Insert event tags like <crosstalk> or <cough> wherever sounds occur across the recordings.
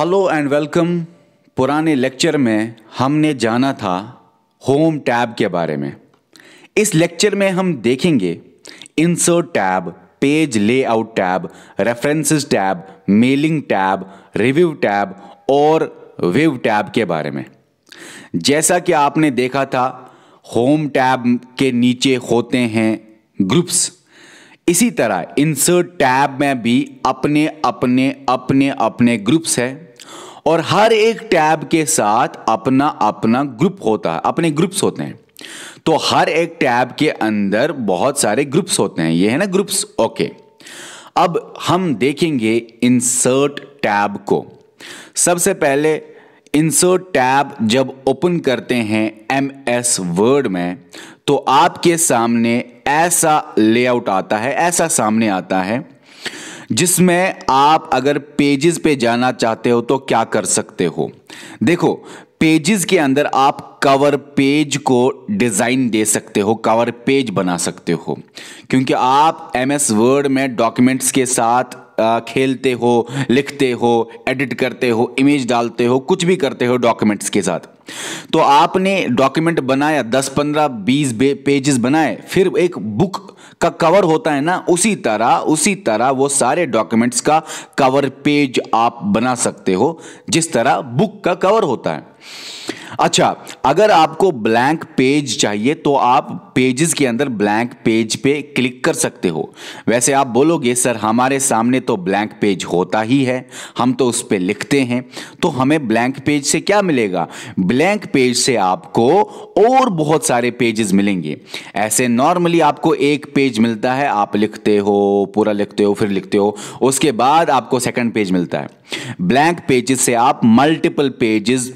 Hello and welcome पुराने lecture में हमने जाना था होम टैब के बारे में इस लेक्चर में हम देखेंगे insert tab page layout tab references tab mailing tab review tab और वेव टैब के बारे में जैसा कि आपने देखा था होम टैब के नीचे होते हैं ग्रुप्स इसी तरह इंसर्ट टैब में भी अपने अपने अपने अपने ग्रुप्स हैं और हर एक टैब के साथ अपना अपना ग्रुप होता है अपने ग्रुप्स होते हैं तो हर एक टैब के अंदर बहुत सारे ग्रुप्स होते हैं ये है ना ग्रुप्स ओके अब हम देखेंगे इंसर्ट टैब को सबसे पहले इंसर्ट टैब जब ओपन करते हैं एम एस वर्ड में तो आपके सामने ऐसा लेआउट आता है ऐसा सामने आता है जिसमें आप अगर पेजेस पे जाना चाहते हो तो क्या कर सकते हो देखो पेजेस के अंदर आप कवर पेज को डिज़ाइन दे सकते हो कवर पेज बना सकते हो क्योंकि आप एम एस वर्ड में डॉक्यूमेंट्स के साथ खेलते हो लिखते हो एडिट करते हो इमेज डालते हो कुछ भी करते हो डॉक्यूमेंट्स के साथ तो आपने डॉक्यूमेंट बनाया 10 15 20 पेजेस बनाए फिर एक बुक का कवर होता है ना उसी तरह उसी तरह वो सारे डॉक्यूमेंट्स का कवर पेज आप बना सकते हो जिस तरह बुक का कवर होता है अच्छा अगर आपको ब्लैंक पेज चाहिए तो आप पेजेस के अंदर ब्लैंक पेज पे क्लिक कर सकते हो वैसे आप बोलोगे सर हमारे सामने तो ब्लैंक पेज होता ही है हम तो उस पर लिखते हैं तो हमें ब्लैंक पेज से क्या मिलेगा ब्लैंक पेज से आपको और बहुत सारे पेजेस मिलेंगे ऐसे नॉर्मली आपको एक पेज मिलता है आप लिखते हो पूरा लिखते हो फिर लिखते हो उसके बाद आपको सेकेंड पेज मिलता है ब्लैंक पेजेस से आप मल्टीपल पेजेस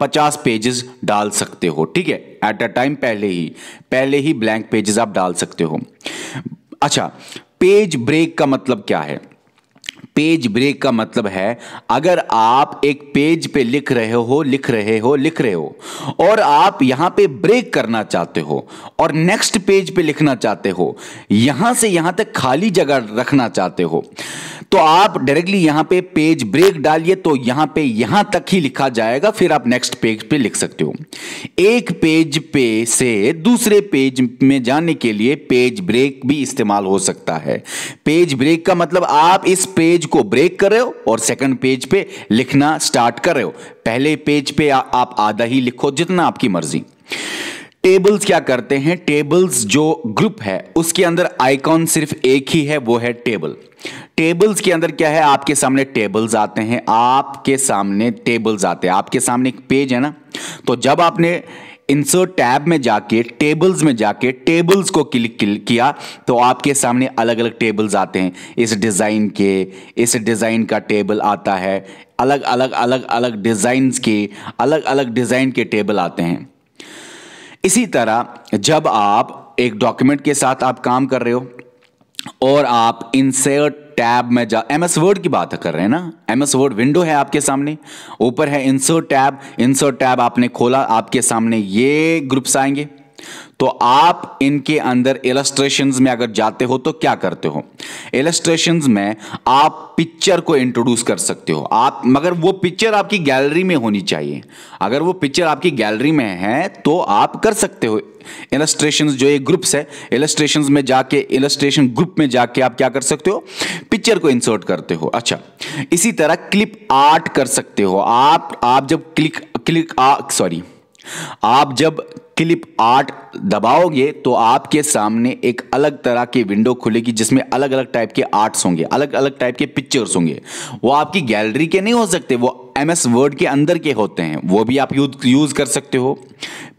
पचास पेजेस डाल सकते हो ठीक है एट अ टाइम पहले ही पहले ही ब्लैंक पेजेस आप डाल सकते हो अच्छा पेज ब्रेक का मतलब क्या है पेज ब्रेक का मतलब है अगर आप एक पेज पे लिख रहे हो लिख रहे हो लिख रहे हो और आप यहां पे ब्रेक करना चाहते हो और नेक्स्ट पेज पे लिखना चाहते हो यहां से यहां तक खाली जगह रखना चाहते हो तो आप डायरेक्टली यहां पे पेज ब्रेक डालिए तो यहां पे यहां तक ही लिखा जाएगा फिर आप नेक्स्ट पेज पे लिख सकते हो एक पेज पे से दूसरे पेज में जाने के लिए पेज ब्रेक भी इस्तेमाल हो सकता है पेज ब्रेक का मतलब आप इस पेज को ब्रेक कर रहे हो और सेकंड पेज पे लिखना स्टार्ट कर रहे हो पहले पेज पे आ, आप आधा ही लिखो जितना आपकी मर्जी टेबल्स क्या करते हैं टेबल्स जो ग्रुप है उसके अंदर आइकॉन सिर्फ एक ही है वो है टेबल टेबल्स के अंदर क्या है आपके सामने टेबल्स आते हैं आपके सामने टेबल्स आते हैं आपके सामने एक पेज है ना तो जब आपने इंसर्ट टैब में जाके टेबल्स में जाके टेबल्स को क्लिक किया तो आपके सामने अलग अलग टेबल्स आते हैं इस डिज़ाइन के इस डिज़ाइन का टेबल आता है अलग अलग अलग अलग डिजाइन के अलग अलग डिज़ाइन के टेबल आते हैं इसी तरह जब आप एक डॉक्यूमेंट के साथ आप काम कर रहे हो और आप इंसर्ट टैब में जा एम एस वर्ड की बात कर रहे हैं ना एम एस वर्ड विंडो है आपके सामने ऊपर है इंसर्ट टैब इंसर्ट टैब आपने खोला आपके सामने ये ग्रुप्स आएंगे तो आप इनके अंदर इलस्ट्रेशन में अगर जाते हो तो क्या करते हो इलस्ट्रेशन में आप पिक्चर को इंट्रोड्यूस कर सकते हो आप मगर वो पिक्चर आपकी गैलरी में होनी चाहिए अगर वो पिक्चर आपकी गैलरी में है तो आप कर सकते हो इलस्ट्रेशन जो ये ग्रुप्स है इलस्ट्रेशन में जाके इलस्ट्रेशन ग्रुप में जाके आप क्या कर सकते हो पिक्चर को इंसर्ट करते हो अच्छा इसी तरह क्लिप आर्ट कर सकते हो आप आप जब क्लिक क्लिक सॉरी आप जब क्लिप आर्ट दबाओगे तो आपके सामने एक अलग तरह की विंडो खुलेगी जिसमें अलग अलग टाइप के आर्ट्स होंगे अलग अलग टाइप के पिक्चर्स होंगे वो आपकी गैलरी के नहीं हो सकते वो एम एस वर्ड के अंदर के होते हैं वो भी आप यूज यूज़ कर सकते हो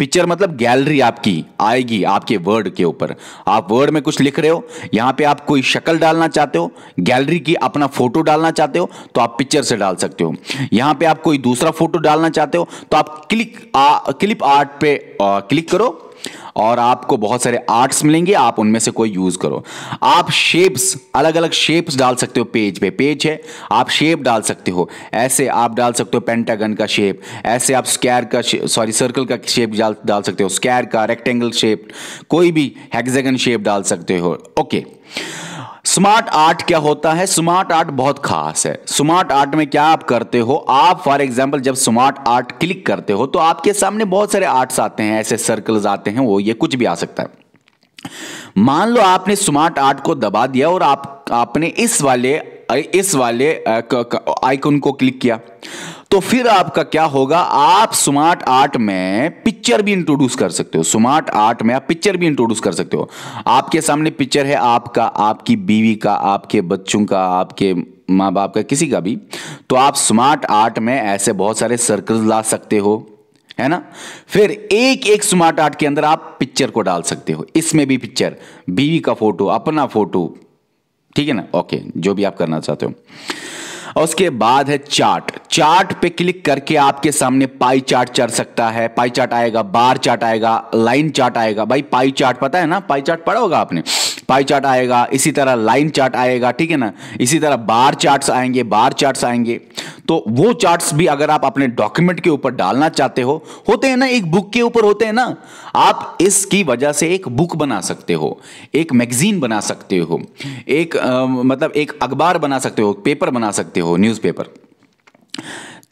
पिक्चर मतलब गैलरी आपकी आएगी आपके वर्ड के ऊपर आप वर्ड में कुछ लिख रहे हो यहाँ पे आप कोई शक्ल डालना चाहते हो गैलरी की अपना फोटो डालना चाहते हो तो आप पिक्चर से डाल सकते हो यहाँ पे आप कोई दूसरा फोटो डालना चाहते हो तो आप क्लिक आ, क्लिप आर्ट पे आ, क्लिक करो और आपको बहुत सारे आर्ट्स मिलेंगे आप उनमें से कोई यूज करो आप शेप्स अलग अलग शेप्स डाल सकते हो पेज पे पेज है आप शेप डाल सकते हो ऐसे आप डाल सकते हो पेंटागन का शेप ऐसे आप स्क्वायर का सॉरी सर्कल का शेप डाल डाल सकते हो स्क्वायर का रेक्टेंगल शेप कोई भी हेक्सागन शेप डाल सकते हो ओके okay. स्मार्ट आर्ट क्या होता है स्मार्ट आर्ट बहुत खास है स्मार्ट आर्ट में क्या आप करते हो आप फॉर एग्जाम्पल जब स्मार्ट आर्ट क्लिक करते हो तो आपके सामने बहुत सारे आर्ट्स आते हैं ऐसे सर्कल्स आते हैं वो ये कुछ भी आ सकता है मान लो आपने स्मार्ट आर्ट को दबा दिया और आप आपने इस वाले इस वाले आइकन को क्लिक किया तो फिर आपका क्या होगा आप स्मार्ट आर्ट में पिक्चर भी इंट्रोड्यूस कर सकते हो स्मार्ट आर्ट में आप पिक्चर भी इंट्रोड्यूस कर सकते हो आपके सामने पिक्चर है आपका आपकी बीवी का आपके बच्चों का आपके माँ बाप का किसी का भी तो आप स्मार्ट आर्ट में ऐसे बहुत सारे सर्कल ला सकते हो है ना फिर एक एक स्मार्ट आर्ट के अंदर आप पिक्चर को डाल सकते हो इसमें भी पिक्चर बीवी का फोटो अपना फोटो ठीक है ना ओके जो भी आप करना चाहते हो और उसके बाद है चार्ट चार्ट पे क्लिक करके आपके सामने पाई चार्ट चढ़ सकता है पाई चार्ट आएगा बार चार्ट आएगा लाइन चार्ट आएगा भाई पाई चार्ट पता है ना पाई चार्ट पढ़ा होगा आपने पाई चार्ट आएगा इसी तरह लाइन चार्ट आएगा ठीक है ना इसी तरह बार चार्ट्स आएंगे बार चार्ट्स आएंगे तो वो चार्ट्स भी अगर आप अपने डॉक्यूमेंट के ऊपर डालना चाहते हो होते हैं ना एक बुक के ऊपर होते हैं ना आप इसकी वजह से एक बुक बना सकते हो एक मैगजीन बना सकते हो एक आ, मतलब एक अखबार बना सकते हो पेपर बना सकते हो न्यूज़पेपर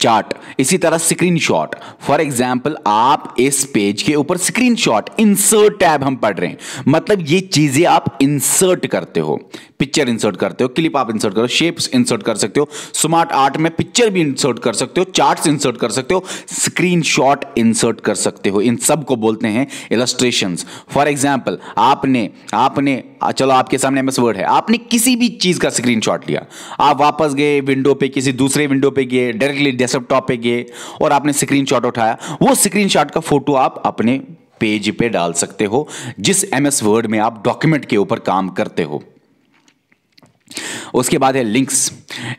चार्ट इसी तरह स्क्रीनशॉट फॉर एग्जाम्पल आप इस पेज के ऊपर स्क्रीनशॉट इंसर्ट टैब हम पढ़ रहे हैं मतलब ये चीजें आप इंसर्ट करते हो पिक्चर इंसर्ट करते हो क्लिप आप इंसर्ट करो शेप्स इंसर्ट कर सकते हो स्मार्ट आर्ट में पिक्चर भी इंसर्ट कर सकते हो चार्ट्स इंसर्ट कर सकते हो स्क्रीनशॉट इंसर्ट कर सकते हो इन सब को बोलते हैं इलस्ट्रेशन फॉर एग्जाम्पल आपने आपने चलो आपके सामने एमएस वर्ड है आपने किसी भी चीज का स्क्रीन लिया आप वापस गए विंडो पे किसी दूसरे विंडो पे गए डायरेक्टली डेस्कटॉप पे गए और आपने स्क्रीन उठाया वो स्क्रीन का फोटो आप अपने पेज पे डाल सकते हो जिस एमएस वर्ड में आप डॉक्यूमेंट के ऊपर काम करते हो उसके बाद है लिंक्स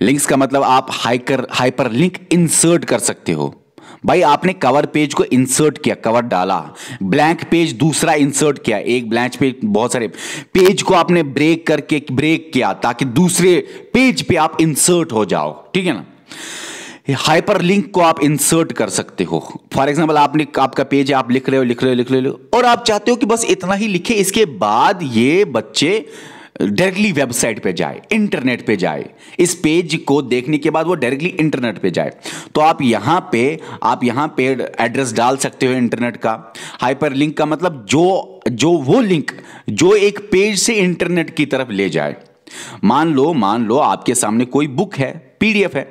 लिंक्स का मतलब आप हाइकर हाइपर लिंक इंसर्ट कर सकते हो भाई आपने कवर पेज को इंसर्ट किया कवर डाला ब्लैंक पेज दूसरा इंसर्ट किया एक ब्लैंक पेज बहुत सारे पेज को आपने ब्रेक करके ब्रेक किया ताकि दूसरे पेज पे आप इंसर्ट हो जाओ ठीक है ना हाइपर लिंक को आप इंसर्ट कर सकते हो फॉर एग्जाम्पल आपने आपका पेज आप लिख रहे हो लिख रहे हो लिख रहे हो और आप चाहते हो कि बस इतना ही लिखे इसके बाद ये बच्चे डायरेक्टली वेबसाइट पे जाए इंटरनेट पे जाए इस पेज को देखने के बाद वो डायरेक्टली इंटरनेट पे जाए तो आप यहां पे आप यहां पे एड्रेस डाल सकते हो इंटरनेट का हाइपर लिंक का मतलब जो जो वो लिंक जो एक पेज से इंटरनेट की तरफ ले जाए मान लो मान लो आपके सामने कोई बुक है पीडीएफ है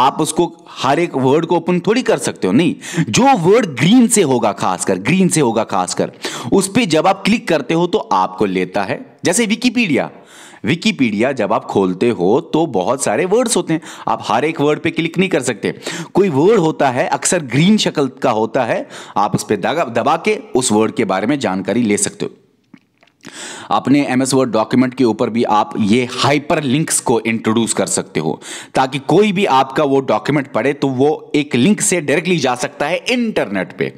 आप उसको हर एक वर्ड को ओपन थोड़ी कर सकते हो नहीं जो वर्ड ग्रीन से होगा खासकर ग्रीन से होगा खासकर उस पर जब आप क्लिक करते हो तो आपको लेता है जैसे विकीपीडिया विकीपीडिया जब आप खोलते हो तो बहुत सारे वर्ड्स होते हैं आप हर एक वर्ड पे क्लिक नहीं कर सकते कोई वर्ड होता है अक्सर ग्रीन शक्ल का होता है आप उस पर दबा के उस वर्ड के बारे में जानकारी ले सकते हो अपने एम एस वर्ड डॉक्यूमेंट के ऊपर भी आप ये हाइपर लिंक्स को इंट्रोड्यूस कर सकते हो ताकि कोई भी आपका वो डॉक्यूमेंट पढ़े तो वो एक लिंक से डायरेक्टली जा सकता है इंटरनेट पे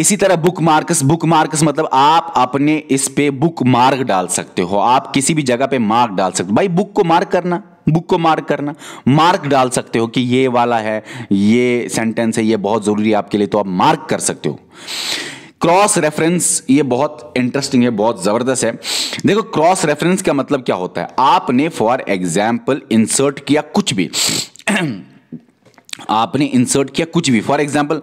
इसी तरह बुक मार्क्स बुक मार्क्स मतलब आप अपने इस पे बुक मार्क डाल सकते हो आप किसी भी जगह पे मार्क डाल सकते हो भाई बुक को मार्क करना बुक को मार्क करना मार्क डाल सकते हो कि ये वाला है ये सेंटेंस है ये बहुत ज़रूरी है आपके लिए तो आप मार्क कर सकते हो क्रॉस रेफरेंस ये बहुत इंटरेस्टिंग है बहुत जबरदस्त है देखो क्रॉस रेफरेंस का मतलब क्या होता है आपने फॉर एग्जाम्पल इंसर्ट किया कुछ भी <clears throat> आपने इंसर्ट किया कुछ भी फॉर एग्जाम्पल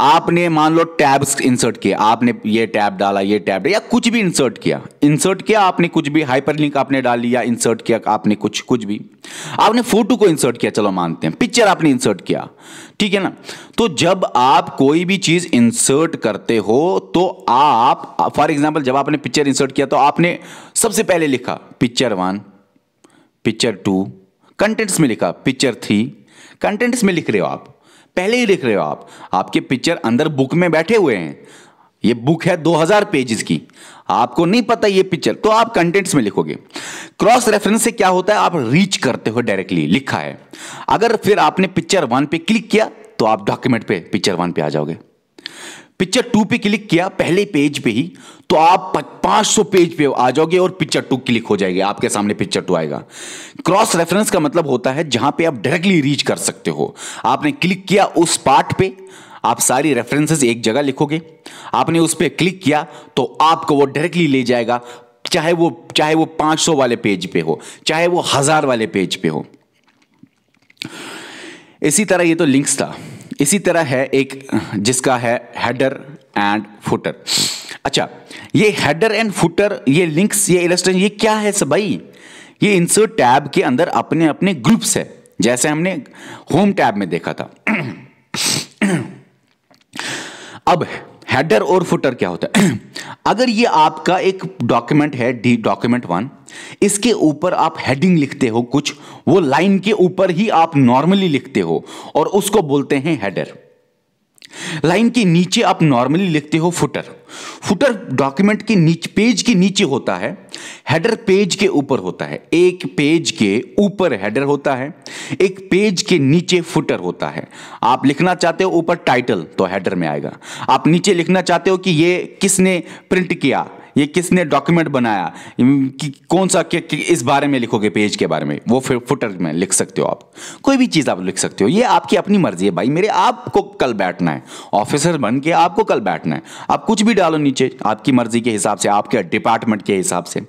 आपने मान लो टैब्स इंसर्ट किया आपने ये टैब डाला ये टैब या कुछ भी इंसर्ट किया इंसर्ट किया आपने कुछ भी हाइपरलिंक आपने डाल लिया इंसर्ट किया आपने कुछ कुछ भी आपने फोटो को इंसर्ट किया चलो मानते हैं पिक्चर आपने इंसर्ट किया ठीक है ना तो जब आप कोई भी चीज इंसर्ट करते हो तो आप फॉर एग्जाम्पल जब आपने पिक्चर इंसर्ट किया तो आपने सबसे पहले लिखा picture one picture two contents में लिखा पिक्चर थ्री कंटेंट्स में लिख रहे हो आप पहले ही लिख रहे हो आप आपके पिक्चर अंदर बुक में बैठे हुए हैं ये बुक है 2000 पेजेस की आपको नहीं पता ये पिक्चर तो आप कंटेंट्स में लिखोगे क्रॉस रेफरेंस से क्या होता है आप रीच करते हो डायरेक्टली लिखा है अगर फिर आपने पिक्चर वन पे क्लिक किया तो आप डॉक्यूमेंट पे पिक्चर वन पे आ जाओगे पिक्चर टू पे क्लिक किया पहले पेज पे ही तो आप पाँच सौ पेज पे आ जाओगे और पिक्चर टू क्लिक हो जाएगी आपके सामने पिक्चर टू आएगा क्रॉस रेफरेंस का मतलब होता है जहां पे आप डायरेक्टली रीच कर सकते हो आपने क्लिक किया उस पार्ट पे आप सारी रेफरेंसेस एक जगह लिखोगे आपने उस पर क्लिक किया तो आपको वो डायरेक्टली ले जाएगा चाहे वो चाहे वो 500 वाले पेज पे हो चाहे वो हजार वाले पेज पे हो इसी तरह ये तो लिंक्स था इसी तरह है एक जिसका है हेडर एंड फुटर अच्छा ये हेडर एंड फुटर ये लिंक्स ये इलस्ट्रेशन ये क्या है सब भाई ये इंसर्ट टैब के अंदर अपने अपने ग्रुप्स है जैसे हमने होम टैब में देखा था अब हेडर और फुटर क्या होता है अगर ये आपका एक डॉक्यूमेंट है डी डॉक्यूमेंट वन इसके ऊपर आप हेडिंग लिखते हो कुछ वो लाइन के ऊपर ही आप नॉर्मली लिखते हो और उसको बोलते हैं हेडर लाइन के नीचे आप नॉर्मली लिखते हो फुटर फुटर डॉक्यूमेंट के नीचे पेज के नीचे होता है हेडर पेज के ऊपर होता है एक पेज के ऊपर हेडर होता है एक पेज के नीचे फुटर होता है आप लिखना चाहते हो ऊपर टाइटल तो हेडर में आएगा आप नीचे लिखना चाहते हो कि ये किसने प्रिंट किया ये किसने डॉक्यूमेंट बनाया कि कौन सा कि, कि इस बारे में लिखोगे पेज के बारे में वो फिर फुटर में लिख सकते हो आप कोई भी चीज़ आप लिख सकते हो ये आपकी अपनी मर्जी है भाई मेरे आपको कल बैठना है ऑफिसर बन के आपको कल बैठना है आप कुछ भी डालो नीचे आपकी मर्जी के हिसाब से आपके डिपार्टमेंट के हिसाब से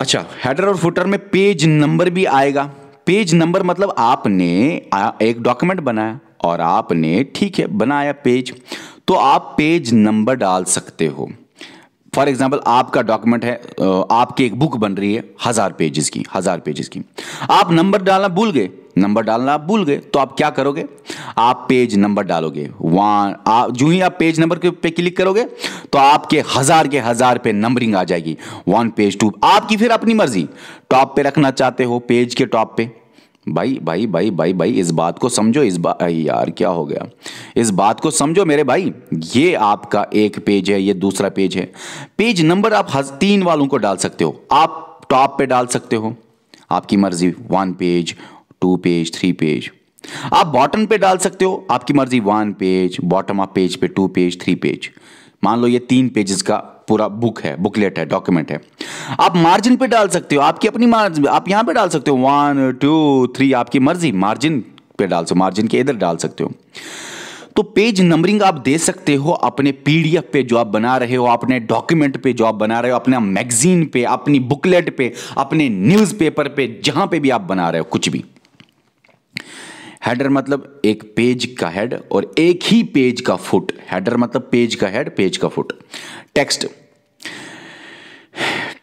अच्छा हेडर और फुटर में पेज नंबर भी आएगा पेज नंबर मतलब आपने एक डॉक्यूमेंट बनाया और आपने ठीक है बनाया पेज तो आप पेज नंबर डाल सकते हो फॉर एग्जाम्पल आपका डॉक्यूमेंट है आपकी एक बुक बन रही है हज़ार पेजेस की हज़ार पेजेस की आप नंबर डालना भूल गए नंबर डालना आप भूल गए तो आप क्या करोगे आप पेज नंबर डालोगे वहाँ आप जो ही आप पेज नंबर के पे क्लिक करोगे तो आपके हज़ार के हज़ार पे नंबरिंग आ जाएगी वन पेज टू आपकी फिर अपनी मर्जी टॉप पे रखना चाहते हो पेज के टॉप पे भाई भाई भाई भाई भाई इस बात को समझो इस बात यार क्या हो गया इस बात को समझो मेरे भाई ये आपका एक पेज है ये दूसरा पेज है पेज नंबर आप हज तीन वालों को डाल सकते हो आप टॉप पे डाल सकते हो आपकी मर्जी one page two page three page आप बॉटम पे डाल सकते हो आपकी मर्जी one page bottom of page पे टू पेज थ्री पेज मान लो ये तीन पेजेस का पूरा बुक है बुकलेट है डॉक्यूमेंट है आप मार्जिन पे डाल सकते हो आपकी अपनी मार्जिन आप यहां पे डाल सकते हो वन टू थ्री आपकी मर्जी मार्जिन पे डाल सकते हो मार्जिन के इधर डाल सकते हो तो पेज नंबरिंग आप दे सकते हो अपने पीडीएफ पे जो आप बना रहे हो अपने डॉक्यूमेंट पे जो आप बना रहे हो अपने मैगजीन पे अपनी बुकलेट पे अपने न्यूज़पेपर पे जहां पे भी आप बना रहे हो कुछ भी हेडर मतलब एक पेज का हेड और एक ही पेज का फुट हेडर मतलब पेज का हेड पेज का फुट टेक्स्ट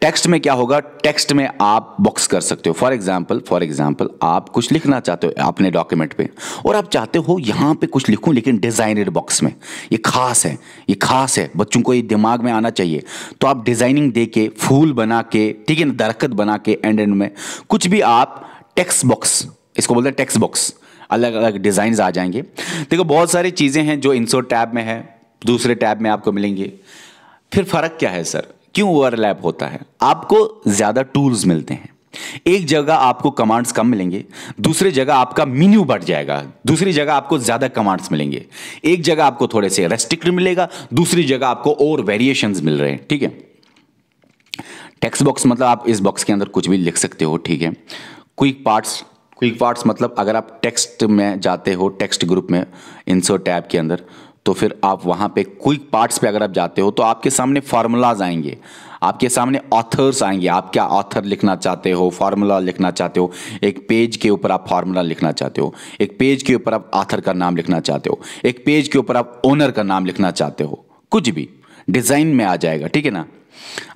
टेक्स्ट में क्या होगा टेक्स्ट में आप बॉक्स कर सकते हो फॉर एग्जाम्पल फॉर एग्जाम्पल आप कुछ लिखना चाहते हो अपने डॉक्यूमेंट पे और आप चाहते हो यहां पे कुछ लिखूं लेकिन डिजाइनर बॉक्स में ये खास है ये खास है बच्चों को ये दिमाग में आना चाहिए तो आप डिजाइनिंग दे के फूल बना के ठीक है ना दरखत बना के एंड एंड में कुछ भी आप टेक्स्ट बॉक्स इसको बोलते हैं टेक्स्ट बॉक्स अलग अलग डिज़ाइन आ जाएंगे देखो बहुत सारी चीज़ें हैं जो इंसोर टैब में है दूसरे टैब में आपको मिलेंगे फिर फ़र्क क्या है सर क्यों ओवरलैप होता है आपको ज़्यादा टूल्स मिलते हैं एक जगह आपको कमांड्स कम मिलेंगे दूसरी जगह आपका मीन्यू बढ़ जाएगा दूसरी जगह आपको ज़्यादा कमांड्स मिलेंगे एक जगह आपको थोड़े से रेस्ट्रिक्ट मिलेगा दूसरी जगह आपको और वेरिएशन मिल रहे हैं ठीक है टेक्स्ट बॉक्स मतलब आप इस बॉक्स के अंदर कुछ भी लिख सकते हो ठीक है क्विक पार्ट्स क्विक वार्ड्स मतलब अगर आप टेक्स्ट में जाते हो टेक्स्ट ग्रुप में इंसर्ट टैब के अंदर तो फिर आप वहाँ पे क्विक पार्ट्स पे अगर आप जाते हो तो आपके सामने फार्मूलाज आएंगे आपके सामने ऑथर्स आएंगे आप क्या ऑथर लिखना चाहते हो फार्मूला लिखना चाहते हो एक पेज के ऊपर आप फार्मूला लिखना चाहते हो एक पेज के ऊपर आप ऑथर का नाम लिखना चाहते हो एक पेज के ऊपर आप ओनर का नाम लिखना चाहते हो कुछ भी डिज़ाइन में आ जाएगा ठीक है ना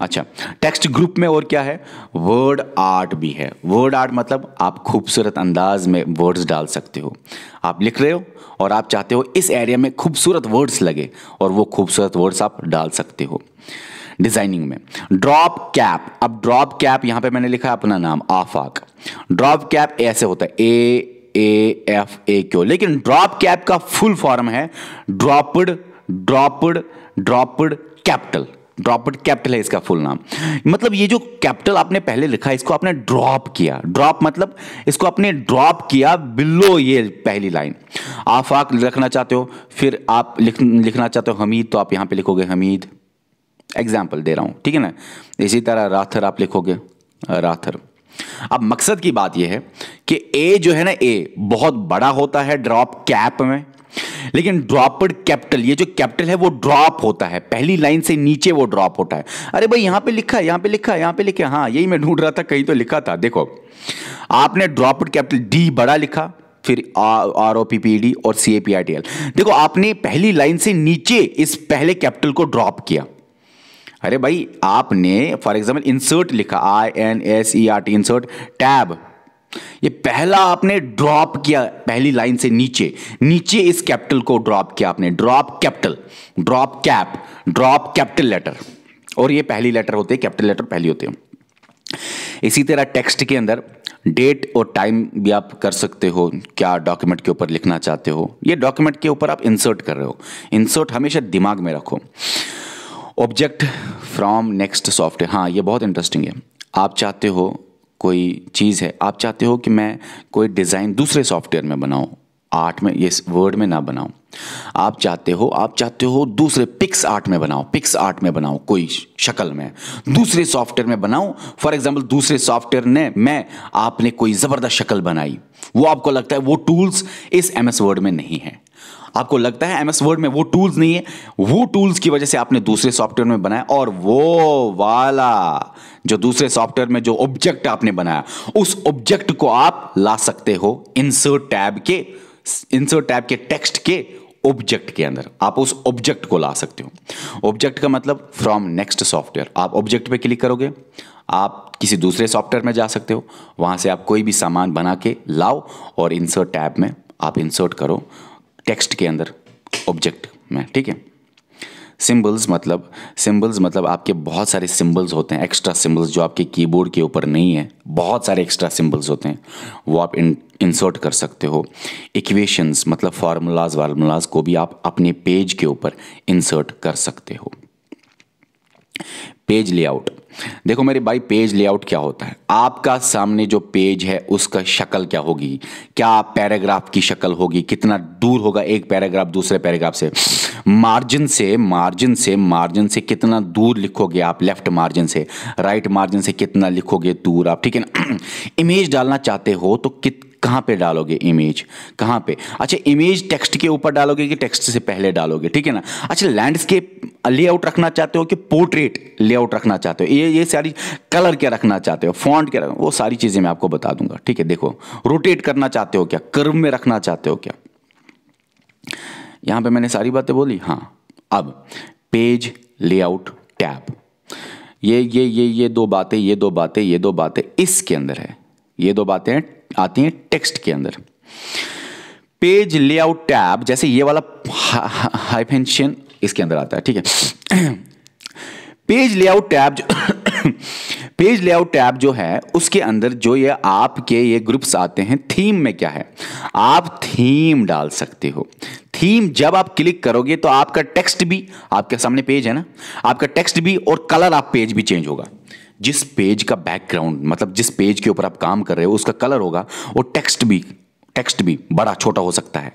अच्छा टेक्स्ट ग्रुप में और क्या है वर्ड आर्ट भी है वर्ड आर्ट मतलब आप खूबसूरत अंदाज में वर्ड्स डाल सकते हो आप लिख रहे हो और आप चाहते हो इस एरिया में खूबसूरत वर्ड्स लगे और वो खूबसूरत वर्ड्स आप डाल सकते हो डिजाइनिंग में ड्रॉप कैप अब ड्रॉप कैप यहां पे मैंने लिखा अपना नाम आफाक ड्रॉप कैप ऐसे होता है A A F A Q लेकिन ड्रॉप कैप का फुल फॉर्म है ड्रॉपड ड्रॉपड ड्रॉपड कैपिटल ड्रॉपड कैपिटल है इसका फुल नाम मतलब ये जो कैपिटल आपने पहले लिखा इसको आपने ड्रॉप किया ड्रॉप मतलब इसको आपने ड्रॉप किया बिलो ये पहली लाइन आफाक रखना चाहते हो फिर आप लिख लिखना चाहते हो हमीद तो आप यहां पे लिखोगे हमीद एग्जाम्पल दे रहा हूं ठीक है ना इसी तरह राथर आप लिखोगे राथर अब मकसद की बात यह है कि ए जो है ना ए बहुत बड़ा होता है ड्रॉप कैप में लेकिन ड्रॉपड कैपिटल ये जो कैपिटल है वो ड्रॉप होता है पहली लाइन से नीचे वो ड्रॉप होता है अरे भाई यहां पे लिखा है यहाँ पे लिखा है यहाँ पे लिखा है हाँ यही मैं ढूंढ रहा था कहीं तो लिखा था देखो आपने ड्रॉपड कैपिटल डी बड़ा लिखा फिर R O P P D और C A P I T L देखो आपने पहली लाइन से नीचे इस पहले कैपिटल को ड्रॉप किया अरे भाई आपने फॉर एग्जाम्पल इंसर्ट लिखा I N S E R T insert tab ये पहला आपने ड्रॉप किया पहली लाइन से नीचे नीचे इस कैपिटल को ड्रॉप किया आपने drop capital drop cap drop capital letter और ये पहली लेटर होते हैं कैपिटल लेटर पहली होते हैं इसी तरह टेक्स्ट के अंदर डेट और टाइम भी आप कर सकते हो क्या डॉक्यूमेंट के ऊपर लिखना चाहते हो ये डॉक्यूमेंट के ऊपर आप इंसर्ट कर रहे हो इंसर्ट हमेशा दिमाग में रखो ऑब्जेक्ट फ्रॉम नेक्स्ट सॉफ्टवेयर हाँ ये बहुत इंटरेस्टिंग है आप चाहते हो कोई चीज़ है आप चाहते हो कि मैं कोई डिज़ाइन दूसरे सॉफ्टवेयर में बनाऊँ आर्ट में ये वर्ड में ना बनाऊँ आप चाहते हो आप चाहते हो दूसरे पिक्स आर्ट में बनाओ पिक्स आर्ट में बनाओ कोई शक्ल में दूसरे सॉफ्टवेयर में बनाओ फॉर एग्जाम्पल दूसरे सॉफ्टवेयर ने मैं आपने कोई ज़बरदस्त शक्ल बनाई वो आपको लगता है वो टूल्स इस एम एस वर्ड में नहीं है आपको लगता है एमएस वर्ड में वो टूल्स नहीं है वो टूल्स की वजह से आपने दूसरे सॉफ्टवेयर में बनाया और वो वाला जो दूसरे सॉफ्टवेयर में जो ऑब्जेक्ट आपने बनाया उस ऑब्जेक्ट को आप ला सकते हो इंसर्ट टैब के इंसर्ट टैब के टेक्स्ट के ऑब्जेक्ट के अंदर आप उस ऑब्जेक्ट को ला सकते हो ऑब्जेक्ट का मतलब फ्रॉम नेक्स्ट सॉफ्टवेयर आप ऑब्जेक्ट पे क्लिक करोगे आप किसी दूसरे सॉफ्टवेयर में जा सकते हो वहां से आप कोई भी सामान बना के लाओ और इंसर्ट टैब में आप इंसर्ट करो टेक्स्ट के अंदर ऑब्जेक्ट में ठीक है सिंबल्स मतलब सिंबल्स मतलब आपके बहुत सारे सिंबल्स होते हैं एक्स्ट्रा सिंबल्स जो आपके कीबोर्ड के ऊपर नहीं है बहुत सारे एक्स्ट्रा सिंबल्स होते हैं वो आप इंसर्ट कर सकते हो इक्वेशंस मतलब फार्मूलाज वार्मूलाज को भी आप अपने पेज के ऊपर इंसर्ट कर सकते हो पेज लेआउट देखो मेरे भाई पेज लेआउट क्या होता है आपका सामने जो पेज है उसका शक्ल क्या होगी क्या पैराग्राफ की शक्ल होगी कितना दूर होगा एक पैराग्राफ दूसरे पैराग्राफ से मार्जिन से मार्जिन से मार्जिन से कितना दूर लिखोगे आप लेफ्ट मार्जिन से राइट मार्जिन से कितना लिखोगे दूर आप ठीक है ना इमेज <clears throat> डालना चाहते हो तो कित कहाँ पे डालोगे इमेज कहाँ पे अच्छा इमेज टेक्स्ट के ऊपर डालोगे कि टेक्स्ट से पहले डालोगे ठीक है ना अच्छा लैंडस्केप लेआउट रखना चाहते हो कि पोर्ट्रेट लेआउट रखना चाहते हो ये ये सारी कलर क्या रखना चाहते हो फॉन्ट क्या वो सारी चीज़ें मैं आपको बता दूंगा ठीक है देखो रोटेट करना चाहते हो क्या कर्व में रखना चाहते हो क्या यहाँ पर मैंने सारी बातें बोली हाँ अब पेज लेआउट टैब ये ये ये ये दो बातें ये दो बातें ये दो बातें इसके अंदर है ये दो बातें हैं आती हैं टेक्स्ट के अंदर पेज लेआउट टैब जैसे ये वाला हाइफेंशन इसके अंदर आता है ठीक है पेज लेआउट टैब जो पेज लेआउट टैब जो है उसके अंदर जो ये आपके ये ग्रुप्स आते हैं थीम में क्या है आप थीम डाल सकते हो थीम जब आप क्लिक करोगे तो आपका टेक्स्ट भी आपके सामने पेज है ना आपका टेक्स्ट भी और कलर आप पेज भी चेंज होगा जिस पेज का बैकग्राउंड मतलब जिस पेज के ऊपर आप काम कर रहे हो उसका कलर होगा और टेक्स्ट भी टेक्स्ट भी बड़ा छोटा हो सकता है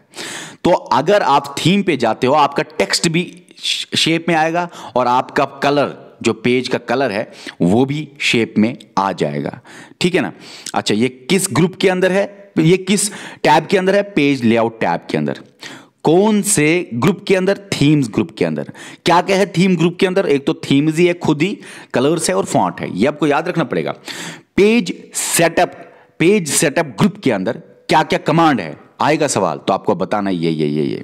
तो अगर आप थीम पे जाते हो आपका टेक्स्ट भी शेप में आएगा और आपका कलर जो पेज का कलर है वो भी शेप में आ जाएगा ठीक है ना अच्छा ये किस ग्रुप के अंदर है ये किस टैब के अंदर है पेज लेआउट टैब के अंदर कौन से ग्रुप के अंदर थीम्स ग्रुप के अंदर क्या क्या है थीम ग्रुप के अंदर एक तो थीम्स ही है खुद ही कलर्स है और फॉन्ट है ये आपको याद रखना पड़ेगा page setup page setup group के अंदर क्या क्या कमांड है आएगा सवाल तो आपको बताना ये ये ये ये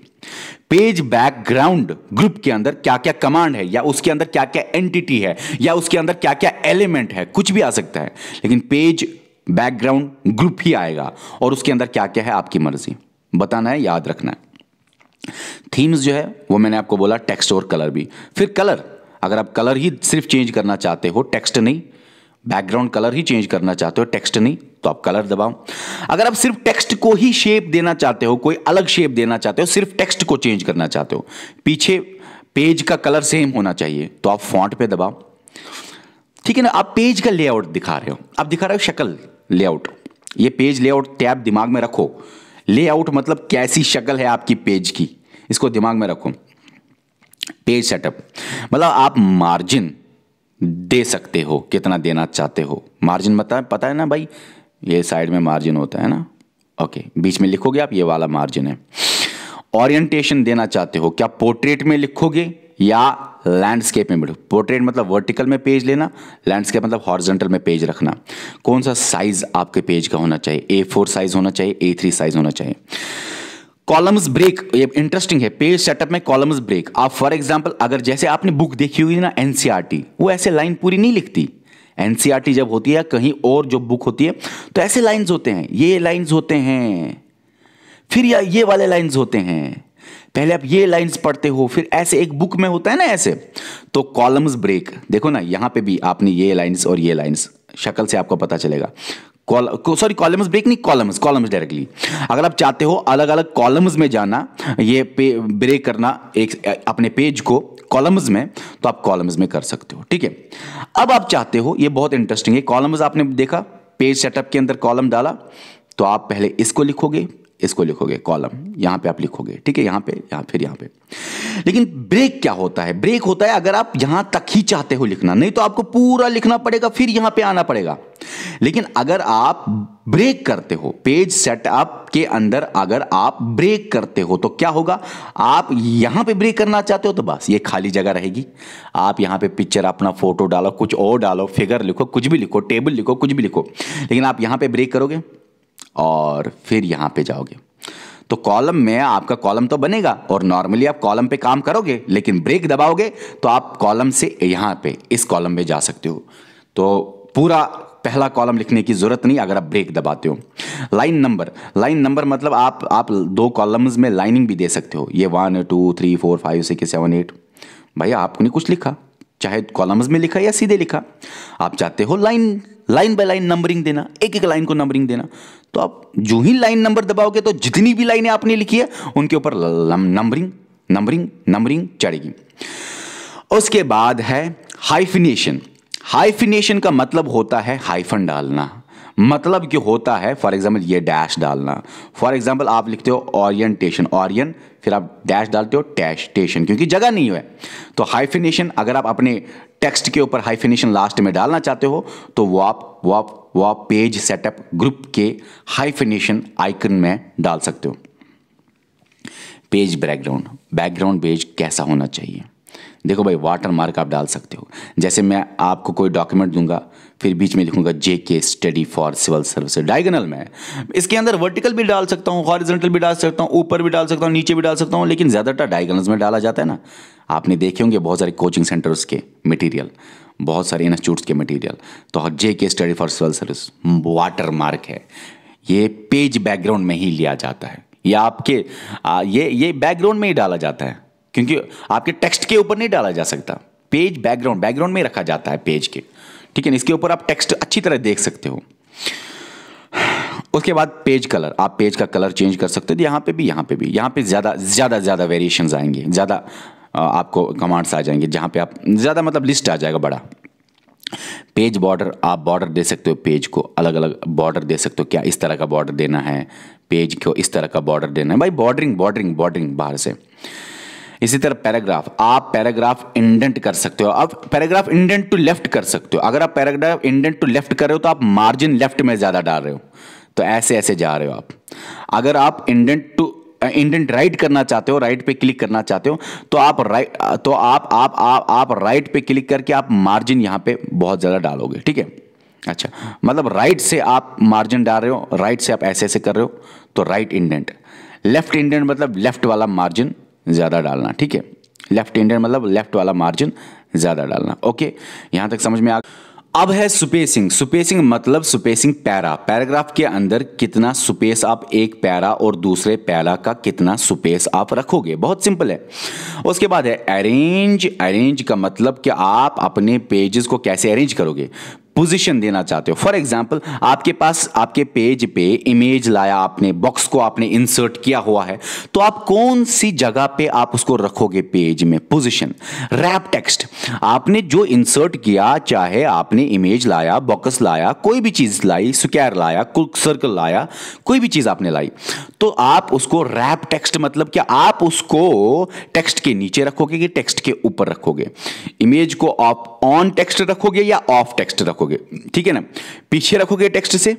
पेज बैकग्राउंड ग्रुप के अंदर क्या क्या कमांड है या उसके अंदर क्या क्या एंटिटी है या उसके अंदर क्या क्या एलिमेंट है कुछ भी आ सकता है लेकिन पेज बैकग्राउंड ग्रुप ही आएगा और उसके अंदर क्या क्या है आपकी मर्जी बताना है याद रखना है थीम्स जो है वो मैंने आपको बोला टेक्स्ट और कलर भी फिर कलर अगर आप कलर ही सिर्फ चेंज करना चाहते हो टेक्स्ट नहीं बैकग्राउंड कलर ही चेंज करना चाहते हो टेक्स्ट नहीं तो आप कलर दबाओ अगर आप सिर्फ टेक्स्ट को ही शेप देना चाहते हो कोई अलग शेप देना चाहते हो सिर्फ टेक्स्ट को चेंज करना चाहते हो पीछे पेज का कलर सेम होना चाहिए तो आप फॉन्ट पे दबाओ ठीक है ना आप पेज का लेआउट दिखा रहे हो आप दिखा रहे हो शक्ल लेआउट ये पेज लेआउट टैब दिमाग में रखो लेआउट मतलब कैसी शक्ल है आपकी पेज की इसको दिमाग में रखो पेज सेटअप मतलब आप मार्जिन दे सकते हो कितना देना चाहते हो मार्जिन बता पता है ना भाई ये साइड में मार्जिन होता है ना ओके बीच में लिखोगे आप ये वाला मार्जिन है ओरिएंटेशन देना चाहते हो क्या पोर्ट्रेट में लिखोगे या लैंडस्केप में पोर्ट्रेट मतलब वर्टिकल में पेज लेना लैंडस्केप मतलब हॉर्जेंटल में पेज रखना कौन सा साइज आपके पेज का होना चाहिए ए फोर साइज होना चाहिए ए थ्री साइज होना चाहिए कॉलम्स ब्रेक ये इंटरेस्टिंग है पेज सेटअप में कॉलम्स ब्रेक आप फॉर एग्जाम्पल अगर जैसे आपने बुक देखी हुई ना एनसीआरटी e वो ऐसे लाइन पूरी नहीं लिखती एनसीआरटी e जब होती है कहीं और जो बुक होती है तो ऐसे लाइंस होते हैं ये लाइंस होते हैं फिर या ये वाले लाइंस होते हैं पहले आप ये लाइंस पढ़ते हो फिर ऐसे एक बुक में होता है ना ऐसे तो कॉलम्स ब्रेक देखो ना यहां पे भी आपने ये लाइंस और ये लाइंस शक्ल से आपको पता चलेगा सॉरी कॉलम्स ब्रेक नहीं कॉलम्स कॉलम्स डायरेक्टली अगर आप चाहते हो अलग अलग कॉलम्स में जाना ये पे ब्रेक करना एक अपने पेज को कॉलम्स में तो आप कॉलम्स में कर सकते हो ठीक है अब आप चाहते हो ये बहुत इंटरेस्टिंग है कॉलम्स आपने देखा पेज सेटअप के अंदर कॉलम डाला तो आप पहले इसको लिखोगे इसको लिखोगे कॉलम यहां पे आप लिखोगे ठीक है यहां पे यहाँ फिर यहाँ पे लेकिन ब्रेक क्या होता है ब्रेक होता है अगर आप यहां तक ही चाहते हो लिखना नहीं तो आपको पूरा लिखना पड़ेगा फिर यहां पे आना पड़ेगा लेकिन अगर आप ब्रेक करते हो पेज सेटअप के अंदर अगर आप ब्रेक करते हो तो क्या होगा आप यहां पे ब्रेक करना चाहते हो तो बस ये खाली जगह रहेगी आप यहां पे पिक्चर अपना फोटो डालो कुछ और डालो फिगर लिखो कुछ भी लिखो टेबल लिखो कुछ भी लिखो लेकिन आप यहां पे ब्रेक करोगे और फिर यहाँ पे जाओगे तो कॉलम में आपका कॉलम तो बनेगा और नॉर्मली आप कॉलम पे काम करोगे लेकिन ब्रेक दबाओगे तो आप कॉलम से यहाँ पे इस कॉलम में जा सकते हो तो पूरा पहला कॉलम लिखने की ज़रूरत नहीं अगर आप ब्रेक दबाते हो लाइन नंबर लाइन नंबर मतलब आप आप दो कॉलम्स में लाइनिंग भी दे सकते हो ये one two three four five six seven eight भैया आपने कुछ लिखा चाहे कॉलम्स में लिखा या सीधे लिखा आप चाहते हो line line by line numbering देना एक एक लाइन को नंबरिंग देना तो आप जो ही लाइन नंबर दबाओगे तो जितनी भी लाइनें आपने लिखी है उनके ऊपर नंबरिंग नंबरिंग नंबरिंग चढ़ेगी उसके बाद है हाइफिनेशन हाइफिनेशन का मतलब होता है हाइफन डालना मतलब कि होता है फॉर एग्जाम्पल ये डैश डालना फॉर एग्जाम्पल आप लिखते हो ओरिएंटेशन ऑरियन फिर आप डैश डालते हो टैश टेशन क्योंकि जगह नहीं है तो हाइफिनेशन अगर आप अपने टेक्स्ट के ऊपर हाइफिनेशन लास्ट में डालना चाहते हो तो वो आप वो आप वो आप पेज सेटअप ग्रुप के हाइफिनेशन आइकन में डाल सकते हो पेज बैकग्राउंड बैकग्राउंड पेज कैसा होना चाहिए देखो भाई वाटर मार्क आप डाल सकते हो जैसे मैं आपको कोई डॉक्यूमेंट दूंगा फिर बीच में लिखूंगा J K study for civil service diagonal में इसके अंदर वर्टिकल भी डाल सकता हूँ हॉरिजेंटल भी डाल सकता हूँ ऊपर भी डाल सकता हूँ नीचे भी डाल सकता हूँ लेकिन ज़्यादातर डायगनल में डाला जाता है ना आपने देखे होंगे बहुत सारे कोचिंग सेंटर्स के मटीरियल बहुत सारे इंस्टीट्यूट्स के मटीरियल तो J K study for civil service water mark है ये पेज बैकग्राउंड में ही लिया जाता है ये आपके आ, ये ये बैकग्राउंड में ही डाला जाता है क्योंकि आपके टेक्स्ट के ऊपर नहीं डाला जा सकता पेज बैकग्राउंड बैकग्राउंड में रखा जाता है पेज के ठीक है ना इसके ऊपर आप टेक्स्ट अच्छी तरह देख सकते हो उसके बाद पेज कलर आप पेज का कलर चेंज कर सकते हो तो यहाँ पे भी यहाँ पे भी यहाँ पे ज़्यादा ज़्यादा ज़्यादा वेरिएशन आएंगे ज़्यादा आपको कमांड्स आ जाएंगे जहाँ पे आप ज़्यादा मतलब लिस्ट आ जाएगा बड़ा पेज बॉर्डर आप बॉर्डर दे सकते हो पेज को अलग अलग बॉर्डर दे सकते हो क्या इस तरह का बॉर्डर देना है पेज को इस तरह का बॉर्डर देना है भाई बॉर्डरिंग बॉर्डरिंग बॉर्डरिंग बाहर से इसी तरह पैराग्राफ आप पैराग्राफ इंडेंट कर सकते हो अब पैराग्राफ इंडेंट टू लेफ्ट कर सकते हो अगर आप पैराग्राफ इंडेंट टू लेफ्ट कर रहे हो तो आप मार्जिन लेफ्ट में ज़्यादा डाल रहे हो तो ऐसे ऐसे जा रहे हो आप अगर आप इंडेंट टू इंडेंट राइट करना चाहते हो राइट पे क्लिक करना चाहते हो तो आप राइट तो आप आप आप आप राइट पे क्लिक करके आप मार्जिन यहां पे बहुत ज़्यादा डालोगे ठीक है अच्छा मतलब राइट से आप मार्जिन डाल रहे हो राइट से आप ऐसे ऐसे कर रहे हो तो राइट इंडेंट लेफ्ट इंडेंट मतलब लेफ्ट वाला मार्जिन ज़्यादा डालना ठीक है लेफ्ट हैंडेड मतलब लेफ्ट वाला मार्जिन ज़्यादा डालना ओके यहाँ तक समझ में आ अब है स्पेसिंग स्पेसिंग मतलब स्पेसिंग पैरा पैराग्राफ के अंदर कितना स्पेस आप एक पैरा और दूसरे पैरा का कितना स्पेस आप रखोगे बहुत सिंपल है उसके बाद है अरेंज अरेंज का मतलब कि आप अपने पेजेस को कैसे अरेंज करोगे पोजीशन देना चाहते हो फॉर एग्जाम्पल आपके पास आपके पेज पे इमेज लाया आपने बॉक्स को आपने इंसर्ट किया हुआ है तो आप कौन सी जगह पे आप उसको रखोगे पेज में पोजीशन रैप टेक्स्ट आपने जो इंसर्ट किया चाहे आपने इमेज लाया बॉक्स लाया कोई भी चीज लाई स्क्वायर लाया कुक सर्कल लाया कोई भी चीज आपने लाई तो आप उसको रैप टेक्स्ट मतलब क्या आप उसको टेक्स्ट के नीचे रखोगे कि टेक्स्ट के ऊपर रखोगे इमेज को आप ऑन टेक्स्ट रखोगे या ऑफ टेक्स्ट रखोगे रखोगे ठीक है ना पीछे रखोगे टेक्स्ट से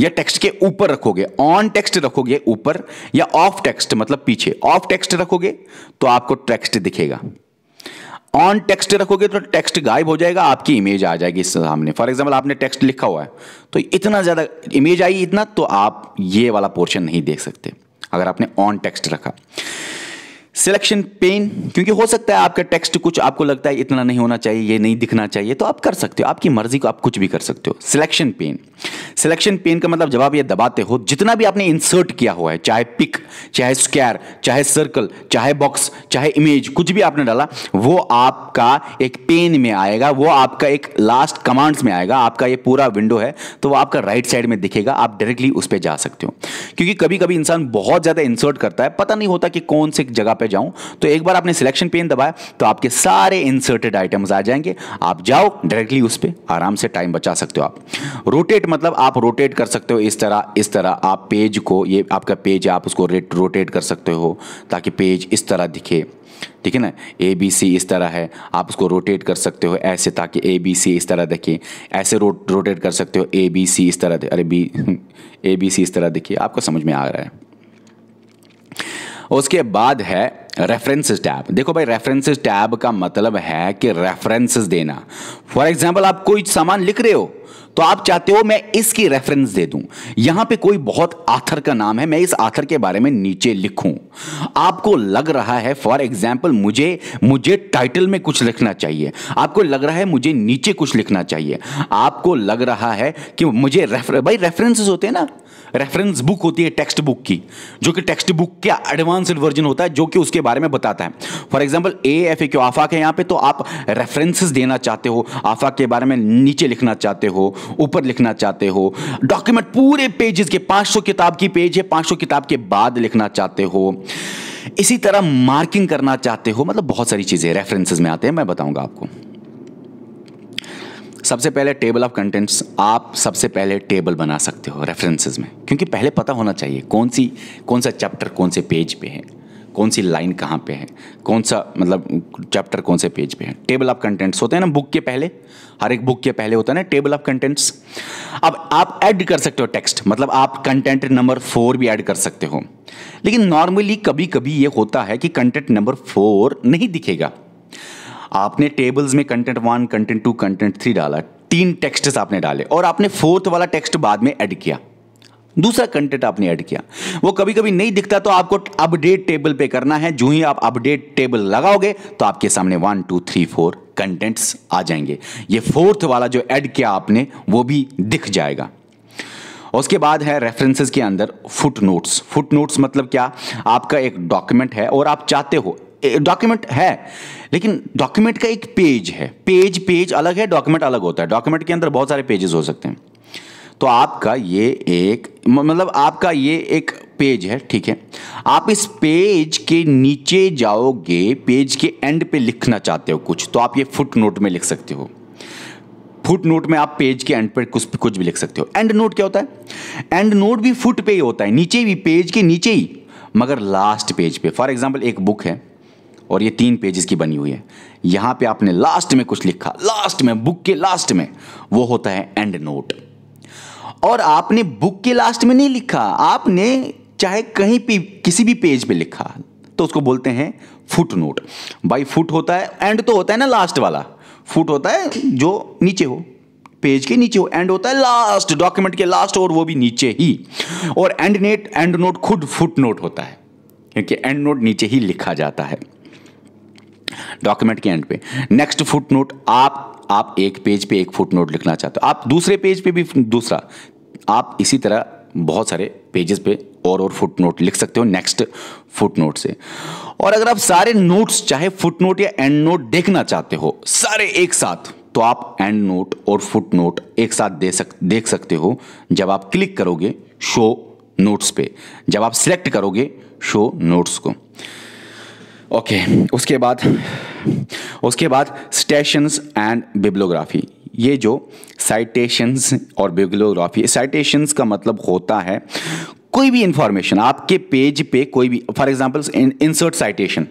या टेक्स्ट के ऊपर रखोगे ऑन टेक्स्ट रखोगे ऊपर या ऑफ टेक्स्ट मतलब पीछे ऑफ टेक्स्ट रखोगे तो आपको टेक्स्ट दिखेगा ऑन टेक्स्ट रखोगे तो टेक्स्ट गायब हो जाएगा आपकी इमेज आ जाएगी इस सामने फॉर एग्जाम्पल आपने टेक्स्ट लिखा हुआ है तो इतना ज़्यादा इमेज आई इतना तो आप ये वाला पोर्शन नहीं देख सकते अगर आपने ऑन टेक्स्ट रखा सिलेक्शन पेन क्योंकि हो सकता है आपका टेक्स्ट कुछ आपको लगता है इतना नहीं होना चाहिए ये नहीं दिखना चाहिए तो आप कर सकते हो आपकी मर्जी को आप कुछ भी कर सकते हो सिलेक्शन पेन सिलेक्शन पेन का मतलब जब आप ये दबाते हो जितना भी आपने इंसर्ट किया हुआ है चाहे पिक चाहे स्क्वायर चाहे सर्कल चाहे बॉक्स चाहे इमेज कुछ भी आपने डाला वो आपका एक पेन में आएगा वो आपका एक लास्ट कमांड्स में आएगा आपका ये पूरा विंडो है तो वो आपका राइट साइड में दिखेगा आप डायरेक्टली उस पर जा सकते हो क्योंकि कभी कभी इंसान बहुत ज़्यादा इंसर्ट करता है पता नहीं होता कि कौन से जगह पर पे जाऊं तो एक बार आपने सिलेक्शन पेन दबाया तो आपके सारे इंसर्टेड आइटम्स आ जाएंगे आप जाओ डायरेक्टली उस पर आराम से टाइम बचा सकते हो आप रोटेट मतलब आप रोटेट कर सकते हो इस तरह इस तरह आप पेज को ये आपका पेज है आप उसको रोटेट कर सकते हो ताकि पेज इस तरह दिखे ठीक है ना ए बी सी इस तरह है आप उसको रोटेट कर सकते हो ऐसे ताकि ए बी सी इस तरह देखिए ऐसे रो, रोटेट कर सकते हो ए बी सी इस तरह अरे बी ए बी सी इस तरह देखिए आपको समझ में आ रहा है उसके बाद है रेफरेंसेस टैब देखो भाई रेफरेंसेस टैब का मतलब है कि रेफरेंसेस देना फॉर एग्जाम्पल आप कोई सामान लिख रहे हो तो आप चाहते हो मैं इसकी रेफरेंस दे दूं यहां पे कोई बहुत आथर का नाम है मैं इस आथर के बारे में नीचे लिखूं आपको लग रहा है फॉर एग्जाम्पल मुझे मुझे टाइटल में कुछ लिखना चाहिए आपको लग रहा है मुझे नीचे कुछ लिखना चाहिए आपको लग रहा है कि मुझे रेफर, भाई रेफरेंसेस होते हैं ना रेफरेंस बुक होती है टेक्स्ट बुक की जो कि टेक्स्ट बुक का एडवांस्ड वर्जन होता है जो कि उसके बारे में बताता है for example A F A Q Afaq है यहाँ पे तो आप रेफरेंसेस देना चाहते हो आफाक के बारे में नीचे लिखना चाहते हो ऊपर लिखना चाहते हो डॉक्यूमेंट पूरे पेजेस के 500 किताब की पेज है 500 किताब के बाद लिखना चाहते हो इसी तरह मार्किंग करना चाहते हो मतलब बहुत सारी चीज़ें रेफरेंसेज में आते हैं मैं बताऊंगा आपको सबसे पहले टेबल ऑफ कंटेंट्स आप सबसे पहले टेबल बना सकते हो रेफरेंसेस में क्योंकि पहले पता होना चाहिए कौन सी कौन सा चैप्टर कौन से पेज पे है कौन सी लाइन कहाँ पे है कौन सा मतलब चैप्टर कौन से पेज पे है टेबल ऑफ कंटेंट्स होते हैं ना बुक के पहले हर एक बुक के पहले होता है ना टेबल ऑफ कंटेंट्स अब आप ऐड कर सकते हो टेक्स्ट मतलब आप कंटेंट नंबर फोर भी ऐड कर सकते हो लेकिन नॉर्मली कभी कभी ये होता है कि कंटेंट नंबर फोर नहीं दिखेगा आपने टेबल्स में content one content two content three डाला तीन टेक्स्ट आपने डाले और आपने फोर्थ वाला टेक्स्ट बाद में ऐड किया दूसरा कंटेंट आपने ऐड किया वो कभी कभी नहीं दिखता तो आपको अपडेट टेबल पे करना है जो ही आप अपडेट टेबल लगाओगे तो आपके सामने one two three four contents आ जाएंगे ये फोर्थ वाला जो ऐड किया आपने वो भी दिख जाएगा उसके बाद है रेफरेंसेस के अंदर फुट नोट्स फुट नोट्स मतलब क्या आपका एक डॉक्यूमेंट है और आप चाहते हो डॉक्यूमेंट है लेकिन डॉक्यूमेंट का एक पेज है पेज पेज अलग है डॉक्यूमेंट अलग होता है डॉक्यूमेंट के अंदर बहुत सारे पेजेस हो सकते हैं तो आपका ये एक मतलब आपका ये एक पेज है ठीक है आप इस पेज के नीचे जाओगे पेज के एंड पे लिखना चाहते हो कुछ तो आप ये फुट नोट में लिख सकते हो फुट नोट में आप पेज के एंड पर कुछ कुछ भी लिख सकते हो एंड नोट क्या होता है एंड नोट भी फुट पे ही होता है नीचे भी पेज के नीचे ही मगर लास्ट पेज पे फॉर एग्जाम्पल एक बुक है और ये तीन पेजेस की बनी हुई है यहां पे आपने लास्ट में कुछ लिखा लास्ट में बुक के लास्ट में वो होता है एंड नोट और आपने बुक के लास्ट में नहीं लिखा आपने चाहे कहीं भी किसी भी पेज पे लिखा तो उसको बोलते हैं फुट नोट बाई फुट होता है एंड तो होता है ना लास्ट वाला फुट होता है जो नीचे हो पेज के नीचे हो एंड होता है लास्ट डॉक्यूमेंट के लास्ट और वो भी नीचे ही और एंड नेट एंड नोट खुद फुट नोट होता है क्योंकि एंड नोट नीचे ही लिखा जाता है डॉक्यूमेंट के एंड पे नेक्स्ट फुट नोट आप आप एक पेज पे एक फुट नोट लिखना चाहते हो आप दूसरे पेज पे भी दूसरा आप इसी तरह बहुत सारे पेजेस पे और और फुट नोट लिख सकते हो नेक्स्ट फुट नोट से और अगर आप सारे नोट्स चाहे फुट नोट या एंड नोट देखना चाहते हो सारे एक साथ तो आप एंड नोट और फुट नोट एक साथ दे सक देख सकते हो जब आप क्लिक करोगे शो नोट्स पे जब आप सिलेक्ट करोगे शो नोट्स को ओके उसके बाद उसके बाद स्टेशंस एंड बिब्लोग्राफी ये जो साइटेशंस और बिब्लोग्राफी साइटेशंस का मतलब होता है कोई भी इंफॉर्मेशन आपके पेज पे कोई भी फॉर एग्जांपल इंसर्ट साइटेशन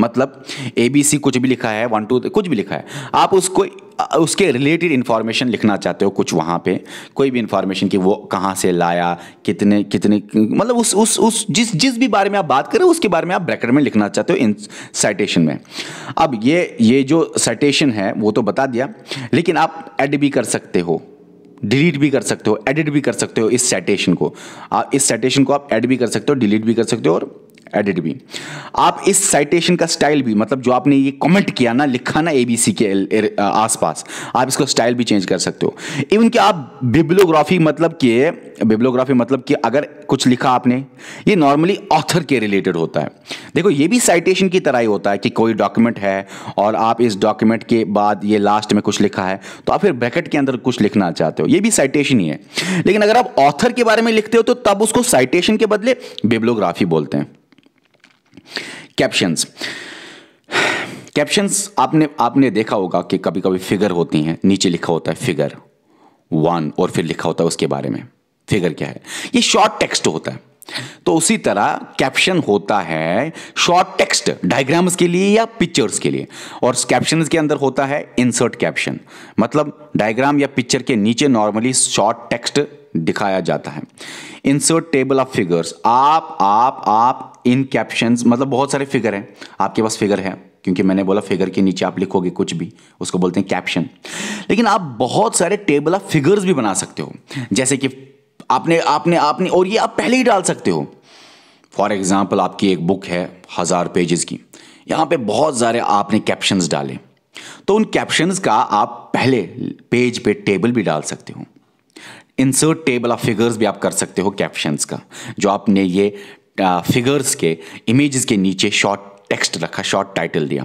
मतलब ए बी सी कुछ भी लिखा है वन टू कुछ भी लिखा है आप उसको उसके रिलेटेड इन्फॉर्मेशन लिखना चाहते हो कुछ वहाँ पे कोई भी इन्फॉर्मेशन कि वो कहाँ से लाया कितने कितने मतलब उस उस उस जिस जिस भी बारे में आप बात करें उसके बारे में आप ब्रैकेट में लिखना चाहते हो इन साइटेशन में अब ये ये जो साइटेशन है वो तो बता दिया लेकिन आप एड भी कर सकते हो डिलीट भी कर सकते हो एडिट भी कर सकते हो इस सेटेशन को आप इस सेटेशन को आप एड भी कर सकते हो डिलीट भी कर सकते हो और एडिट भी आप इस साइटेशन का स्टाइल भी मतलब जो आपने ये कमेंट किया ना लिखा ना एबीसी के आसपास आप इसको स्टाइल भी चेंज कर सकते हो इवन कि आप बिब्लोग्राफी मतलब कि बिब्लोग्राफी मतलब कि अगर कुछ लिखा आपने ये नॉर्मली ऑथर के रिलेटेड होता है देखो ये भी साइटेशन की तरह ही होता है कि कोई डॉक्यूमेंट है और आप इस डॉक्यूमेंट के बाद ये लास्ट में कुछ लिखा है तो आप फिर ब्रैकेट के अंदर कुछ लिखना चाहते हो ये भी साइटेशन ही है लेकिन अगर आप ऑथर के बारे में लिखते हो तो तब उसको साइटेशन के बदले बिब्लोग्राफी बोलते हैं कैप्शंस कैप्शंस आपने आपने देखा होगा कि कभी कभी फिगर होती हैं नीचे लिखा होता है फिगर वन और फिर लिखा होता है उसके बारे में फिगर क्या है ये शॉर्ट टेक्स्ट होता है तो उसी तरह कैप्शन होता है शॉर्ट टेक्स्ट डायग्राम्स के लिए या पिक्चर्स के लिए और कैप्शन के अंदर होता है इंसर्ट कैप्शन मतलब डायग्राम या पिक्चर के नीचे नॉर्मली शॉर्ट टेक्स्ट दिखाया जाता है इंसर्ट टेबल ऑफ फिगर्स आप आप आप इन कैप्शन मतलब बहुत सारे फिगर हैं आपके पास फिगर है क्योंकि मैंने बोला फिगर के नीचे आप लिखोगे कुछ भी उसको बोलते हैं कैप्शन लेकिन आप बहुत सारे टेबल ऑफ फिगर्स भी बना सकते हो जैसे कि आपने आपने आपने और ये आप पहले ही डाल सकते हो फॉर एग्जाम्पल आपकी एक बुक है हज़ार पेजेस की यहां पे बहुत सारे आपने कैप्शंस डाले तो उन कैप्शंस का आप पहले पेज पे टेबल भी डाल सकते हो इंसर्ट टेबल ऑफ फिगर्स भी आप कर सकते हो कैप्शंस का जो आपने ये फिगर्स के इमेजेस के नीचे शॉर्ट टेक्स्ट रखा शॉर्ट टाइटल दिया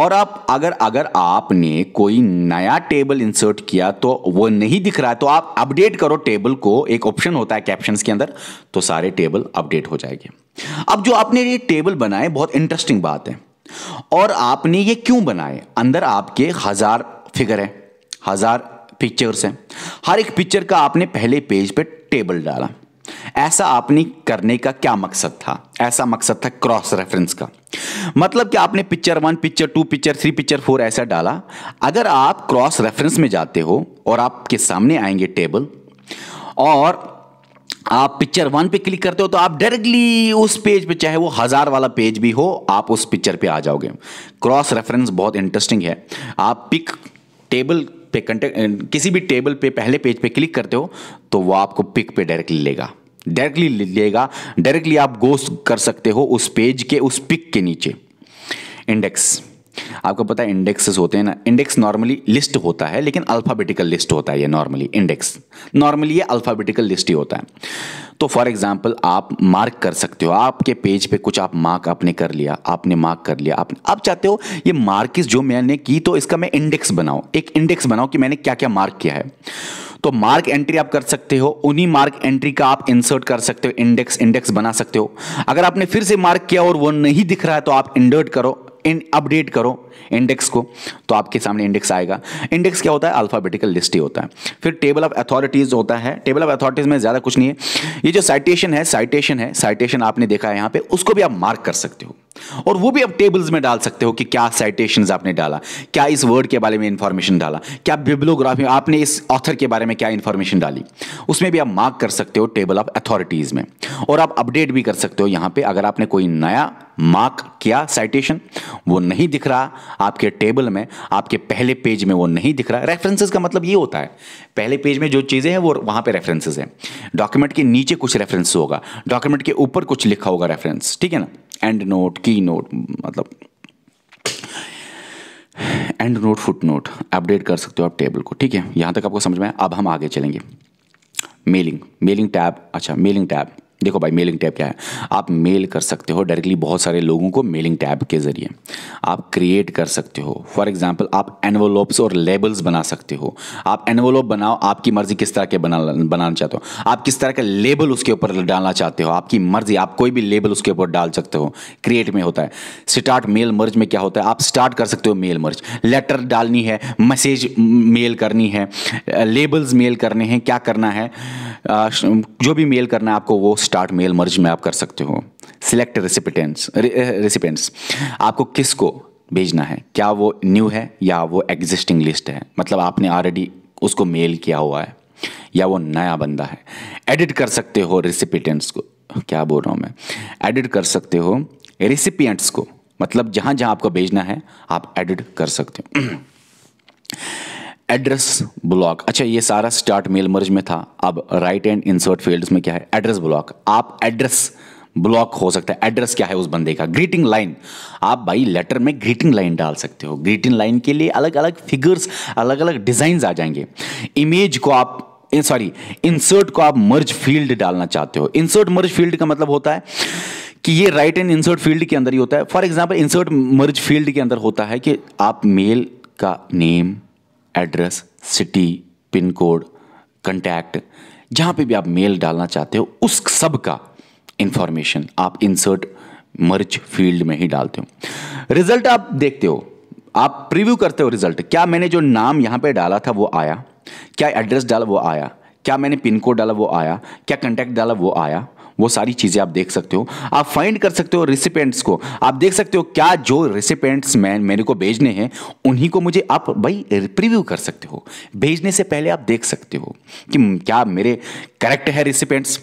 और आप अगर अगर आपने कोई नया टेबल इंसर्ट किया तो वो नहीं दिख रहा है तो आप अपडेट करो टेबल को एक ऑप्शन होता है कैप्शंस के अंदर तो सारे टेबल अपडेट हो जाएंगे अब जो आपने ये टेबल बनाए बहुत इंटरेस्टिंग बात है और आपने ये क्यों बनाए अंदर आपके हजार फिगर है हजार पिक्चर्स हैं हर एक पिक्चर का आपने पहले पेज पे टेबल डाला ऐसा आपने करने का क्या मकसद था ऐसा मकसद था क्रॉस रेफरेंस का मतलब कि आपने picture one picture two picture three picture four ऐसा डाला अगर आप क्रॉस रेफरेंस में जाते हो और आपके सामने आएंगे टेबल और आप पिक्चर वन पे क्लिक करते हो तो आप डायरेक्टली उस पेज पे चाहे वो हज़ार वाला पेज भी हो आप उस पिक्चर पे आ जाओगे क्रॉस रेफरेंस बहुत इंटरेस्टिंग है आप पिक टेबल पे कंटेक्ट किसी भी टेबल पे पहले पेज पे क्लिक करते हो तो वो आपको पिक पे डायरेक्टली लेगा डायरेक्टली लेगा डायरेक्टली आप गोस कर सकते हो उस पेज के उस पिक के नीचे इंडेक्स आपको पता है इंडेक्सेस होते हैं ना इंडेक्स नॉर्मली लिस्ट होता है लेकिन अल्फ़ाबेटिकल लिस्ट होता है ये नॉर्मली इंडेक्स नॉर्मली ये अल्फ़ाबेटिकल लिस्ट ही होता है तो फॉर एग्जाम्पल आप मार्क कर सकते हो आपके पेज पे कुछ आप मार्क आपने कर लिया आपने मार्क कर लिया आपने आप चाहते हो ये मार्किस जो मैंने की तो इसका मैं इंडेक्स बनाऊँ एक इंडेक्स बनाऊँ कि मैंने क्या क्या मार्क किया है तो मार्क एंट्री आप कर सकते हो उन्हीं मार्क एंट्री का आप इंसर्ट कर सकते हो इंडेक्स इंडेक्स बना सकते हो अगर आपने फिर से मार्क किया और वो नहीं दिख रहा है तो आप इंडर्ट करो इन अपडेट करो इंडेक्स को तो आपके सामने इंडेक्स आएगा इंडेक्स क्या होता है अल्फ़ाबेटिकल लिस्ट ही होता है फिर टेबल ऑफ अथॉरिटीज़ होता है टेबल ऑफ अथॉरिटीज़ में ज़्यादा कुछ नहीं है ये जो साइटेशन है साइटेशन है साइटेशन आपने देखा है यहां पे उसको भी आप मार्क कर सकते हो और वो भी आप टेबल्स में डाल सकते हो कि क्या साइटेशन आपने डाला क्या इस वर्ड के बारे में इंफॉर्मेशन डाला क्या बिब्लोग्राफी आपने इस ऑथर के बारे में क्या इंफॉर्मेशन डाली उसमें भी आप मार्क कर सकते हो टेबल ऑफ अथॉरिटीज़ में और आप अपडेट भी कर सकते हो यहाँ पे अगर आपने कोई नया मार्क किया साइटेशन वो नहीं दिख रहा आपके टेबल में आपके पहले पेज में वो नहीं दिख रहा रेफरेंसेस का मतलब ये होता है पहले पेज में जो चीज़ें हैं वो वहां पे रेफरेंसेस हैं डॉक्यूमेंट के नीचे कुछ रेफरेंस होगा डॉक्यूमेंट के ऊपर कुछ लिखा होगा रेफरेंस ठीक है ना एंड नोट की नोट मतलब end note foot note update कर सकते हो आप टेबल को ठीक है यहाँ तक आपको समझ में आया अब हम आगे चलेंगे मेलिंग मेलिंग टैब अच्छा मेलिंग टैब देखो भाई मेलिंग टैब क्या है आप मेल कर सकते हो डायरेक्टली बहुत सारे लोगों को मेलिंग टैब के ज़रिए आप क्रिएट कर सकते हो फॉर एग्जांपल आप एनवलोप्स और लेबल्स बना सकते हो आप एनवलोप बनाओ आपकी मर्ज़ी किस तरह के बना बनाना चाहते हो आप किस तरह का लेबल उसके ऊपर डालना चाहते हो आपकी मर्ज़ी आप कोई भी लेबल उसके ऊपर डाल सकते हो क्रिएट में होता है स्टार्ट मेल मर्ज में क्या होता है आप स्टार्ट कर सकते हो मेल मर्ज लेटर डालनी है मैसेज मेल करनी है लेबल्स मेल करने हैं क्या करना है जो भी मेल करना है आपको वो स्टार्ट मेल मर्ज में आप कर सकते हो सिलेक्ट रेसिपिटेंट्स रेसिपेंट्स आपको किसको भेजना है क्या वो न्यू है या वो एग्जिस्टिंग लिस्ट है मतलब आपने ऑलरेडी उसको मेल किया हुआ है या वो नया बंदा है एडिट कर सकते हो रेसिपिटेंट्स को क्या बोल रहा हूँ मैं एडिट कर सकते हो रेसिपियंट्स को मतलब जहाँ जहाँ आपको भेजना है आप एडिट कर सकते हो एड्रेस ब्लॉक अच्छा ये सारा स्टार्ट मेल मर्ज में था अब राइट एंड इंसर्ट फील्ड में क्या है एड्रेस ब्लॉक आप एड्रेस ब्लॉक हो सकता है एड्रेस क्या है उस बंदे का ग्रीटिंग लाइन आप भाई लेटर में ग्रीटिंग लाइन डाल सकते हो ग्रीटिंग लाइन के लिए अलग अलग फिगर्स अलग अलग डिजाइन आ जाएंगे इमेज को आप सॉरी इंसर्ट को आप मर्ज फील्ड डालना चाहते हो इंसर्ट मर्ज फील्ड का मतलब होता है कि ये राइट एंड इंसर्ट फील्ड के अंदर ही होता है for example insert merge field के अंदर होता है कि आप मेल का name address city pin code contact जहाँ पे भी आप मेल डालना चाहते हो उस सब का इंफॉर्मेशन आप इंसर्ट मर्च फील्ड में ही डालते हो रिजल्ट आप देखते हो आप प्रीव्यू करते हो रिजल्ट क्या मैंने जो नाम यहाँ पे डाला था वो आया क्या एड्रेस डाला वो आया क्या मैंने पिन कोड डाला वो आया क्या कंटैक्ट डाला वो आया वो सारी चीज़ें आप देख सकते हो आप फाइंड कर सकते हो रेसिपेंट्स को आप देख सकते हो क्या जो रेसिपेंट्स मैं मेरे को भेजने हैं उन्हीं को मुझे आप भाई प्रीव्यू कर सकते हो भेजने से पहले आप देख सकते हो कि क्या मेरे करेक्ट है रिसिपेंट्स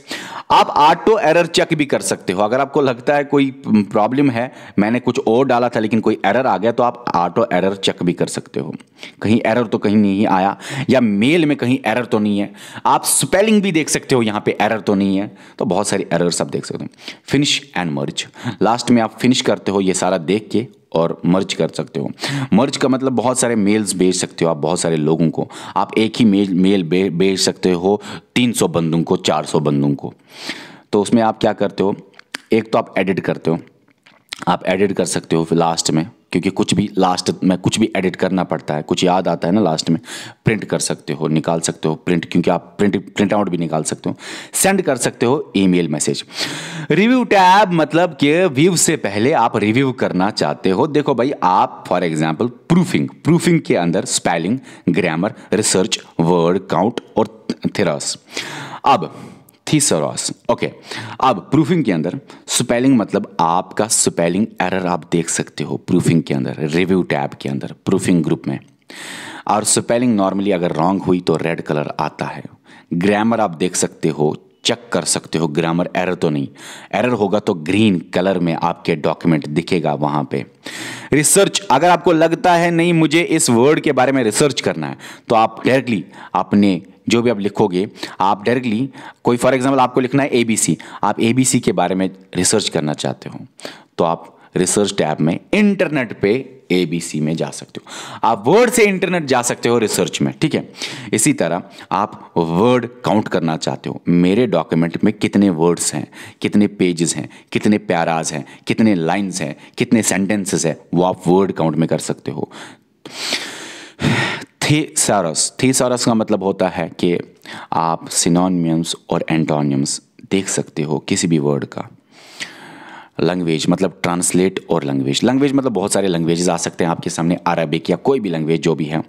आप ऑटो एरर चेक भी कर सकते हो अगर आपको लगता है कोई प्रॉब्लम है मैंने कुछ और डाला था लेकिन कोई एरर आ गया तो आप ऑटो एरर चेक भी कर सकते हो कहीं एरर तो कहीं नहीं आया या मेल में कहीं एरर तो नहीं है आप स्पेलिंग भी देख सकते हो यहां पे एरर तो नहीं है तो बहुत सारी एरर आप देख सकते हो फिनिश एंड मर्ज लास्ट में आप फिनिश करते हो ये सारा देख के और मर्च कर सकते हो मर्च का मतलब बहुत सारे मेल्स भेज सकते हो आप बहुत सारे लोगों को आप एक ही मेल मेल भेज सकते हो 300 बंदों को 400 बंदों को तो उसमें आप क्या करते हो एक तो आप एडिट करते हो आप एडिट कर सकते हो लास्ट में क्योंकि कुछ भी लास्ट में कुछ भी एडिट करना पड़ता है कुछ याद आता है ना लास्ट में प्रिंट कर सकते हो निकाल सकते हो प्रिंट क्योंकि आप प्रिंट प्रिंट आउट भी निकाल सकते हो सेंड कर सकते हो ईमेल मैसेज रिव्यू टैब मतलब कि व्यू से पहले आप रिव्यू करना चाहते हो देखो भाई आप फॉर एग्जाम्पल प्रूफिंग प्रूफिंग के अंदर spelling grammar research word count और थिरस अब थीसरॉस ओके अब प्रूफिंग के अंदर स्पेलिंग मतलब आपका स्पेलिंग एरर आप देख सकते हो प्रूफिंग के अंदर रिव्यू टैब के अंदर प्रूफिंग ग्रुप में और स्पेलिंग नॉर्मली अगर रॉन्ग हुई तो रेड कलर आता है ग्रामर आप देख सकते हो चेक कर सकते हो ग्रामर एरर तो नहीं एरर होगा तो ग्रीन कलर में आपके डॉक्यूमेंट दिखेगा वहां पर रिसर्च अगर आपको लगता है नहीं मुझे इस वर्ड के बारे में रिसर्च करना है तो आप डायरेक्टली अपने जो भी आप लिखोगे आप डायरेक्टली कोई फॉर एग्जाम्पल आपको लिखना है एबीसी आप एबीसी के बारे में रिसर्च करना चाहते हो तो आप रिसर्च टैब में इंटरनेट पे एबीसी में जा सकते हो आप वर्ड से इंटरनेट जा सकते हो रिसर्च में ठीक है इसी तरह आप वर्ड काउंट करना चाहते हो मेरे डॉक्यूमेंट में कितने वर्ड्स हैं कितने पेजेस हैं कितने प्याराज हैं कितने लाइंस हैं कितने सेंटेंसेस हैं वो आप वर्ड काउंट में कर सकते हो थीसारस थीसारस का मतलब होता है कि आप सिनोनिम्स और एंटोनियम्स देख सकते हो किसी भी वर्ड का लैंग्वेज मतलब ट्रांसलेट और लैंग्वेज लैंग्वेज मतलब बहुत सारे लैंग्वेजेस आ सकते हैं आपके सामने अरबिक या कोई भी लैंग्वेज जो भी है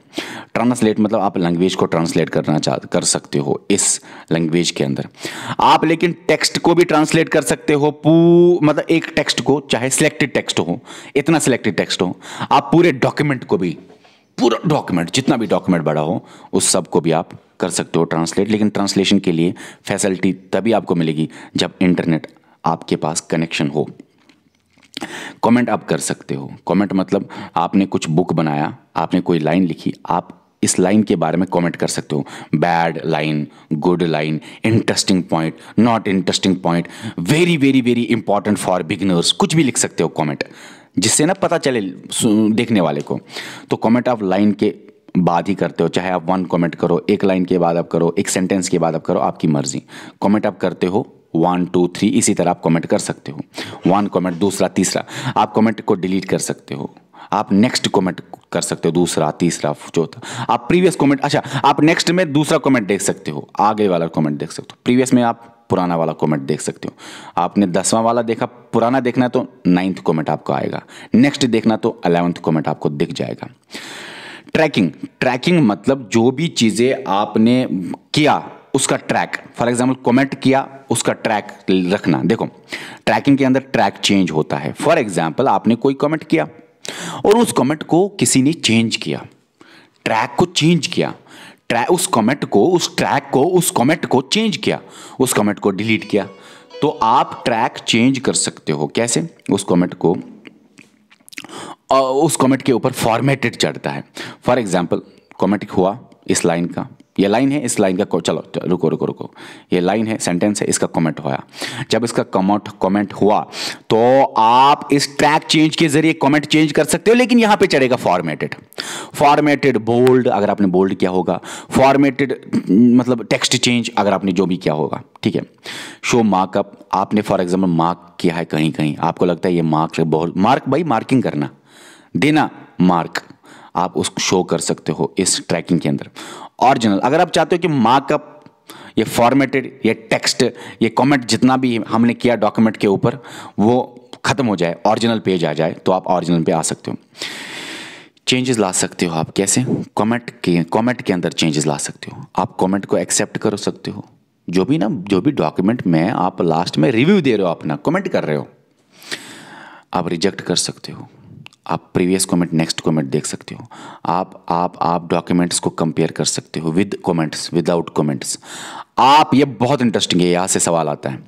ट्रांसलेट मतलब आप लैंग्वेज को ट्रांसलेट करना चाह कर सकते हो इस लैंग्वेज के अंदर आप लेकिन टेक्स्ट को भी ट्रांसलेट कर सकते हो पू मतलब एक टेक्स्ट को चाहे सिलेक्टेड टेक्स्ट हो इतना सिलेक्टेड टेक्स्ट हो आप पूरे डॉक्यूमेंट को भी पूरा डॉक्यूमेंट जितना भी डॉक्यूमेंट बड़ा हो उस सब को भी आप कर सकते हो ट्रांसलेट लेकिन ट्रांसलेशन के लिए फैसिलिटी तभी आपको मिलेगी जब इंटरनेट आपके पास कनेक्शन हो कमेंट आप कर सकते हो कमेंट मतलब आपने कुछ बुक बनाया आपने कोई लाइन लिखी आप इस लाइन के बारे में कमेंट कर सकते हो bad line good line interesting point not interesting point very very very important for beginners कुछ भी लिख सकते हो कमेंट जिससे ना पता चले देखने वाले को तो कमेंट आप लाइन के बाद ही करते हो चाहे आप वन कमेंट करो एक लाइन के बाद आप करो एक सेंटेंस के बाद आप करो आपकी मर्जी कमेंट आप करते हो वन टू थ्री इसी तरह आप कमेंट कर सकते हो वन कमेंट दूसरा तीसरा आप कमेंट को डिलीट कर सकते हो आप नेक्स्ट कमेंट कर सकते हो दूसरा तीसरा चौथा आप प्रीवियस कमेंट अच्छा आप नेक्स्ट में दूसरा कमेंट देख सकते हो आगे वाला कमेंट देख सकते हो प्रीवियस में आप पुराना वाला कमेंट देख सकते हो आपने दसवां वाला देखा पुराना देखना तो नाइन्थ कमेंट आपको आएगा नेक्स्ट देखना तो अलेवंथ कमेंट आपको दिख जाएगा ट्रैकिंग ट्रैकिंग मतलब जो भी चीज़ें आपने किया उसका ट्रैक फॉर एग्जाम्पल कमेंट किया उसका ट्रैक रखना देखो ट्रैकिंग के अंदर ट्रैक चेंज होता है फॉर एग्जाम्पल आपने कोई कमेंट किया और उस कमेंट को किसी ने चेंज किया ट्रैक को चेंज किया ट्रैक उस कमेंट को उस ट्रैक को उस कमेंट को चेंज किया उस कमेंट को डिलीट किया तो आप ट्रैक चेंज कर सकते हो कैसे उस कमेंट को उस कमेंट के ऊपर फॉर्मेटेड चढ़ता है फॉर एग्जाम्पल कमेंट हुआ इस लाइन का ये लाइन है इस लाइन का चलो रुको रुको रुको ये लाइन है सेंटेंस है इसका कमेंट होया जब इसका कमेंट कमेंट हुआ तो आप इस ट्रैक चेंज के जरिए कमेंट चेंज कर सकते हो लेकिन यहाँ पे चढ़ेगा फॉर्मेटेड फॉर्मेटेड बोल्ड अगर आपने बोल्ड किया होगा फॉर्मेटेड मतलब टेक्स्ट चेंज अगर आपने जो भी किया होगा ठीक है शो मार्कअप आपने फॉर एग्जाम्पल मार्क किया है कहीं कहीं आपको लगता है ये मार्क बहुत मार्क भाई मार्किंग करना देना मार्क आप उस शो कर सकते हो इस ट्रैकिंग के अंदर ऑरिजिनल अगर आप चाहते हो कि मार्कअप ये फॉर्मेटेड ये टेक्स्ट ये कमेंट जितना भी हमने किया डॉक्यूमेंट के ऊपर वो ख़त्म हो जाए ओरिजिनल पेज आ जाए तो आप ओरिजिनल पे आ सकते हो चेंजेस ला सकते हो आप कैसे कमेंट के कमेंट के अंदर चेंजेस ला सकते हो आप कमेंट को एक्सेप्ट कर सकते हो जो भी ना जो भी डॉक्यूमेंट में आप लास्ट में रिव्यू दे रहे हो अपना कमेंट कर रहे हो आप रिजेक्ट कर सकते हो आप प्रीवियस कमेंट नेक्स्ट कमेंट देख सकते हो आप आप आप डॉक्यूमेंट्स को कंपेयर कर सकते हो विद कमेंट्स विदाउट कमेंट्स आप ये बहुत इंटरेस्टिंग है यहाँ से सवाल आता है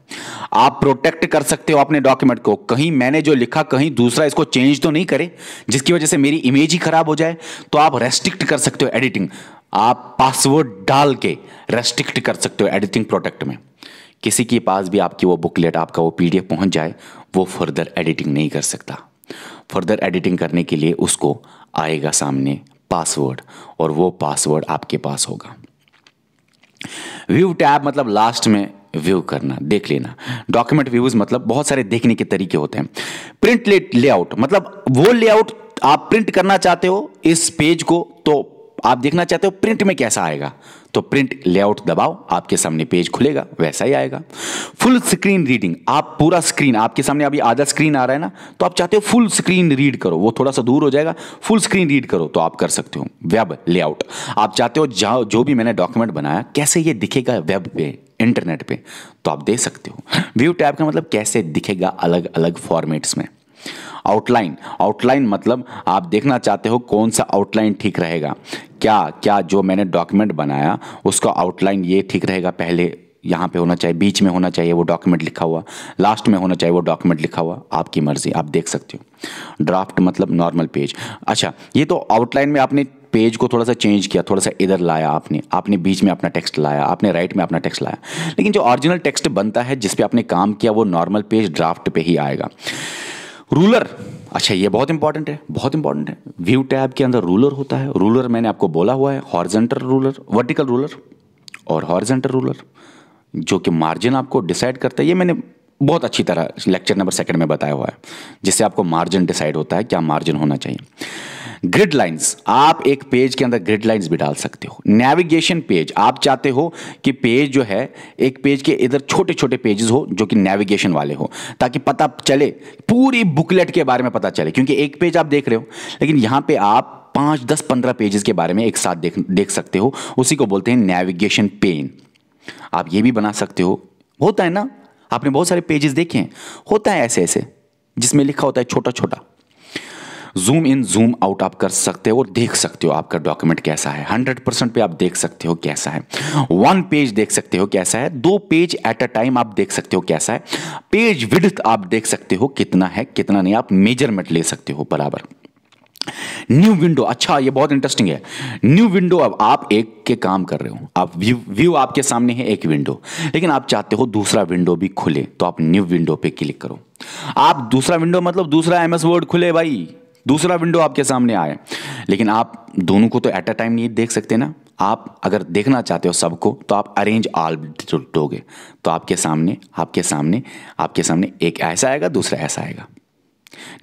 आप प्रोटेक्ट कर सकते हो अपने डॉक्यूमेंट को कहीं मैंने जो लिखा कहीं दूसरा इसको चेंज तो नहीं करे जिसकी वजह से मेरी इमेज ही खराब हो जाए तो आप रेस्ट्रिक्ट कर सकते हो एडिटिंग आप पासवर्ड डाल के रेस्ट्रिक्ट कर सकते हो एडिटिंग प्रोटेक्ट में किसी के पास भी आपकी वो बुकलेट आपका वो पीडीएफ पहुंच जाए वो फर्दर एडिटिंग नहीं कर सकता फर्दर एडिटिंग करने के लिए उसको आएगा सामने पासवर्ड और वो पासवर्ड आपके पास होगा व्यू टैब मतलब लास्ट में व्यू करना देख लेना डॉक्यूमेंट व्यूज मतलब बहुत सारे देखने के तरीके होते हैं प्रिंट लेआउट मतलब वो लेआउट आप प्रिंट करना चाहते हो इस पेज को तो आप देखना चाहते हो प्रिंट में कैसा आएगा तो प्रिंट लेआउट दबाओ आपके सामने पेज खुलेगा वैसा ही आएगा फुल स्क्रीन रीडिंग आप पूरा स्क्रीन आपके सामने अभी आधा स्क्रीन आ रहा है ना तो आप चाहते हो फुल स्क्रीन रीड करो वो थोड़ा सा दूर हो जाएगा फुल स्क्रीन रीड करो तो आप कर सकते हो वेब लेआउट आप चाहते हो जो भी मैंने डॉक्यूमेंट बनाया कैसे ये दिखेगा वेब पे इंटरनेट पे तो आप दे सकते हो व्यू टैब का मतलब कैसे दिखेगा अलग अलग फॉर्मेट्स में आउटलाइन आउटलाइन मतलब आप देखना चाहते हो कौन सा आउटलाइन ठीक रहेगा क्या क्या जो मैंने डॉक्यूमेंट बनाया उसका आउटलाइन ये ठीक रहेगा पहले यहाँ पे होना चाहिए बीच में होना चाहिए वो डॉक्यूमेंट लिखा हुआ लास्ट में होना चाहिए वो डॉक्यूमेंट लिखा हुआ आपकी मर्ज़ी आप देख सकते हो ड्राफ्ट मतलब नॉर्मल पेज अच्छा ये तो आउटलाइन में आपने पेज को थोड़ा सा चेंज किया थोड़ा सा इधर लाया आपने आपने बीच में अपना टेक्स्ट लाया आपने राइट में अपना टेक्स्ट लाया लेकिन जो ऑरिजिनल टेक्स्ट बनता है जिस पे आपने काम किया वो नॉर्मल पेज ड्राफ्ट पे ही आएगा रूलर अच्छा ये बहुत इंपॉर्टेंट है बहुत इंपॉर्टेंट है व्यू टैब के अंदर रूलर होता है रूलर मैंने आपको बोला हुआ है हॉर्जेंटल रूलर वर्टिकल रूलर और हॉर्जेंटल रूलर जो कि मार्जिन आपको डिसाइड करता है ये मैंने बहुत अच्छी तरह लेक्चर नंबर सेकंड में बताया हुआ है जिससे आपको मार्जिन डिसाइड होता है क्या मार्जिन होना चाहिए ग्रिड लाइंस आप एक पेज के अंदर ग्रिड लाइंस भी डाल सकते हो नेविगेशन पेज आप चाहते हो कि पेज जो है एक पेज के इधर छोटे छोटे पेजेस हो जो कि नेविगेशन वाले हो ताकि पता चले पूरी बुकलेट के बारे में पता चले क्योंकि एक पेज आप देख रहे हो लेकिन यहाँ पे आप पाँच दस पंद्रह पेजेस के बारे में एक साथ देख देख सकते हो उसी को बोलते हैं नेविगेशन पेन आप ये भी बना सकते हो होता है ना आपने बहुत सारे पेजेस देखे हैं होता है ऐसे ऐसे जिसमें लिखा होता है छोटा छोटा जूम इन जूम आउट आप कर सकते हो और देख सकते हो आपका डॉक्यूमेंट कैसा है हंड्रेड परसेंट पे आप देख सकते हो कैसा है वन पेज देख सकते हो कैसा है दो पेज एट अ टाइम आप देख सकते हो कैसा है पेज विद आप देख सकते हो कितना है कितना नहीं आप मेजरमेंट ले सकते हो बराबर न्यू विंडो अच्छा ये बहुत इंटरेस्टिंग है न्यू विंडो अब आप एक के काम कर रहे हो आप व्यू व्यू आपके सामने है एक विंडो लेकिन आप चाहते हो दूसरा विंडो भी खुले तो आप न्यू विंडो पे क्लिक करो आप दूसरा विंडो मतलब दूसरा एमएस वर्ड खुले भाई दूसरा विंडो आपके सामने आए लेकिन आप दोनों को तो एट अ टाइम नहीं देख सकते ना आप अगर देखना चाहते हो सबको तो आप अरेंज ऑल दोगे तो आपके सामने आपके सामने आपके सामने एक ऐसा आएगा दूसरा ऐसा आएगा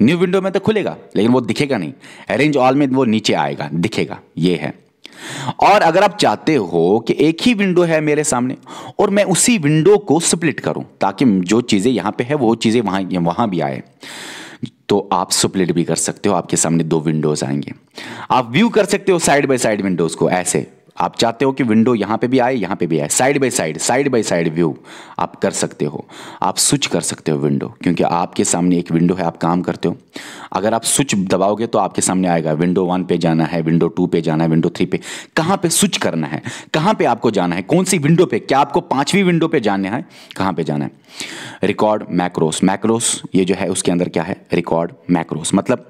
न्यू विंडो में तो खुलेगा लेकिन वो दिखेगा नहीं अरेंज ऑल में वो नीचे आएगा दिखेगा ये है और अगर आप चाहते हो कि एक ही विंडो है मेरे सामने और मैं उसी विंडो को स्प्लिट करूं ताकि जो चीज़ें यहां पे है वो चीज़ें वहाँ वहाँ भी आए तो आप स्प्लिट भी कर सकते हो आपके सामने दो विंडोज आएंगे आप व्यू कर सकते हो साइड बाय साइड विंडोज को ऐसे आप चाहते हो कि विंडो यहां पे भी आए यहां पे भी आए side by side side by side view आप कर सकते हो आप स्विच कर सकते हो विंडो क्योंकि आपके सामने एक विंडो है आप काम करते हो अगर आप स्विच दबाओगे तो आपके सामने आएगा विंडो वन पे जाना है विंडो टू पे जाना है विंडो थ्री पे कहाँ पे स्विच करना है कहां पे आपको जाना है कौन सी विंडो पे क्या आपको पांचवी विंडो पे जाना है कहां पे जाना है रिकॉर्ड मैक्रोस मैक्रोस ये जो है उसके अंदर क्या है रिकॉर्ड मैक्रोस मतलब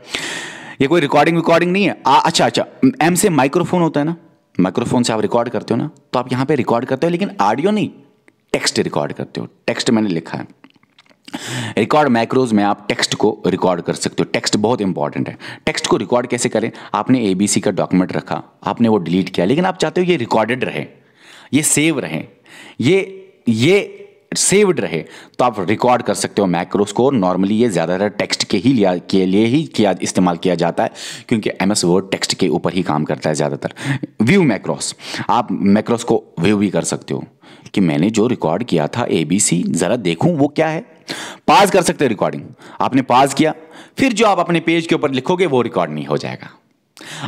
ये कोई रिकॉर्डिंग विकॉर्डिंग नहीं है आ, अच्छा अच्छा एम से माइक्रोफोन होता है ना माइक्रोफोन से आप रिकॉर्ड करते हो ना तो आप यहाँ पे रिकॉर्ड करते हो लेकिन ऑडियो नहीं टेक्स्ट रिकॉर्ड करते हो टेक्स्ट मैंने लिखा है रिकॉर्ड मैक्रोज में आप टेक्स्ट को रिकॉर्ड कर सकते हो टेक्स्ट बहुत इंपॉर्टेंट है टेक्स्ट को रिकॉर्ड कैसे करें आपने एबीसी का डॉक्यूमेंट रखा आपने वो डिलीट किया लेकिन आप चाहते हो ये रिकॉर्डेड रहे ये सेव रहे ये ये सेव्ड रहे तो आप रिकॉर्ड कर सकते हो मैक्रोस को नॉर्मली ये ज़्यादातर टेक्स्ट के ही लिया के लिए ही किया इस्तेमाल किया जाता है क्योंकि एम एस वर्ड टेक्स्ट के ऊपर ही काम करता है ज़्यादातर व्यू मैक्रोस आप मैक्रोस को व्यू भी कर सकते हो कि मैंने जो रिकॉर्ड किया था ए बी सी ज़रा देखूँ वो क्या है पाज कर सकते हो रिकॉर्डिंग आपने पाज किया फिर जो आप अपने पेज के ऊपर लिखोगे वो रिकॉर्ड नहीं हो जाएगा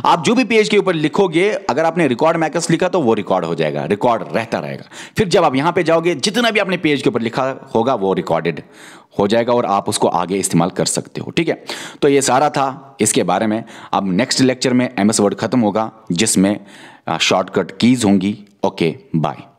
आप जो भी पेज के ऊपर लिखोगे अगर आपने रिकॉर्ड मैकस लिखा तो वो रिकॉर्ड हो जाएगा रिकॉर्ड रहता रहेगा फिर जब आप यहां पे जाओगे जितना भी आपने पेज के ऊपर लिखा होगा वो रिकॉर्डेड हो जाएगा और आप उसको आगे इस्तेमाल कर सकते हो ठीक है तो ये सारा था इसके बारे में अब नेक्स्ट लेक्चर में एम वर्ड खत्म होगा जिसमें शॉर्टकट कीज होंगी ओके बाय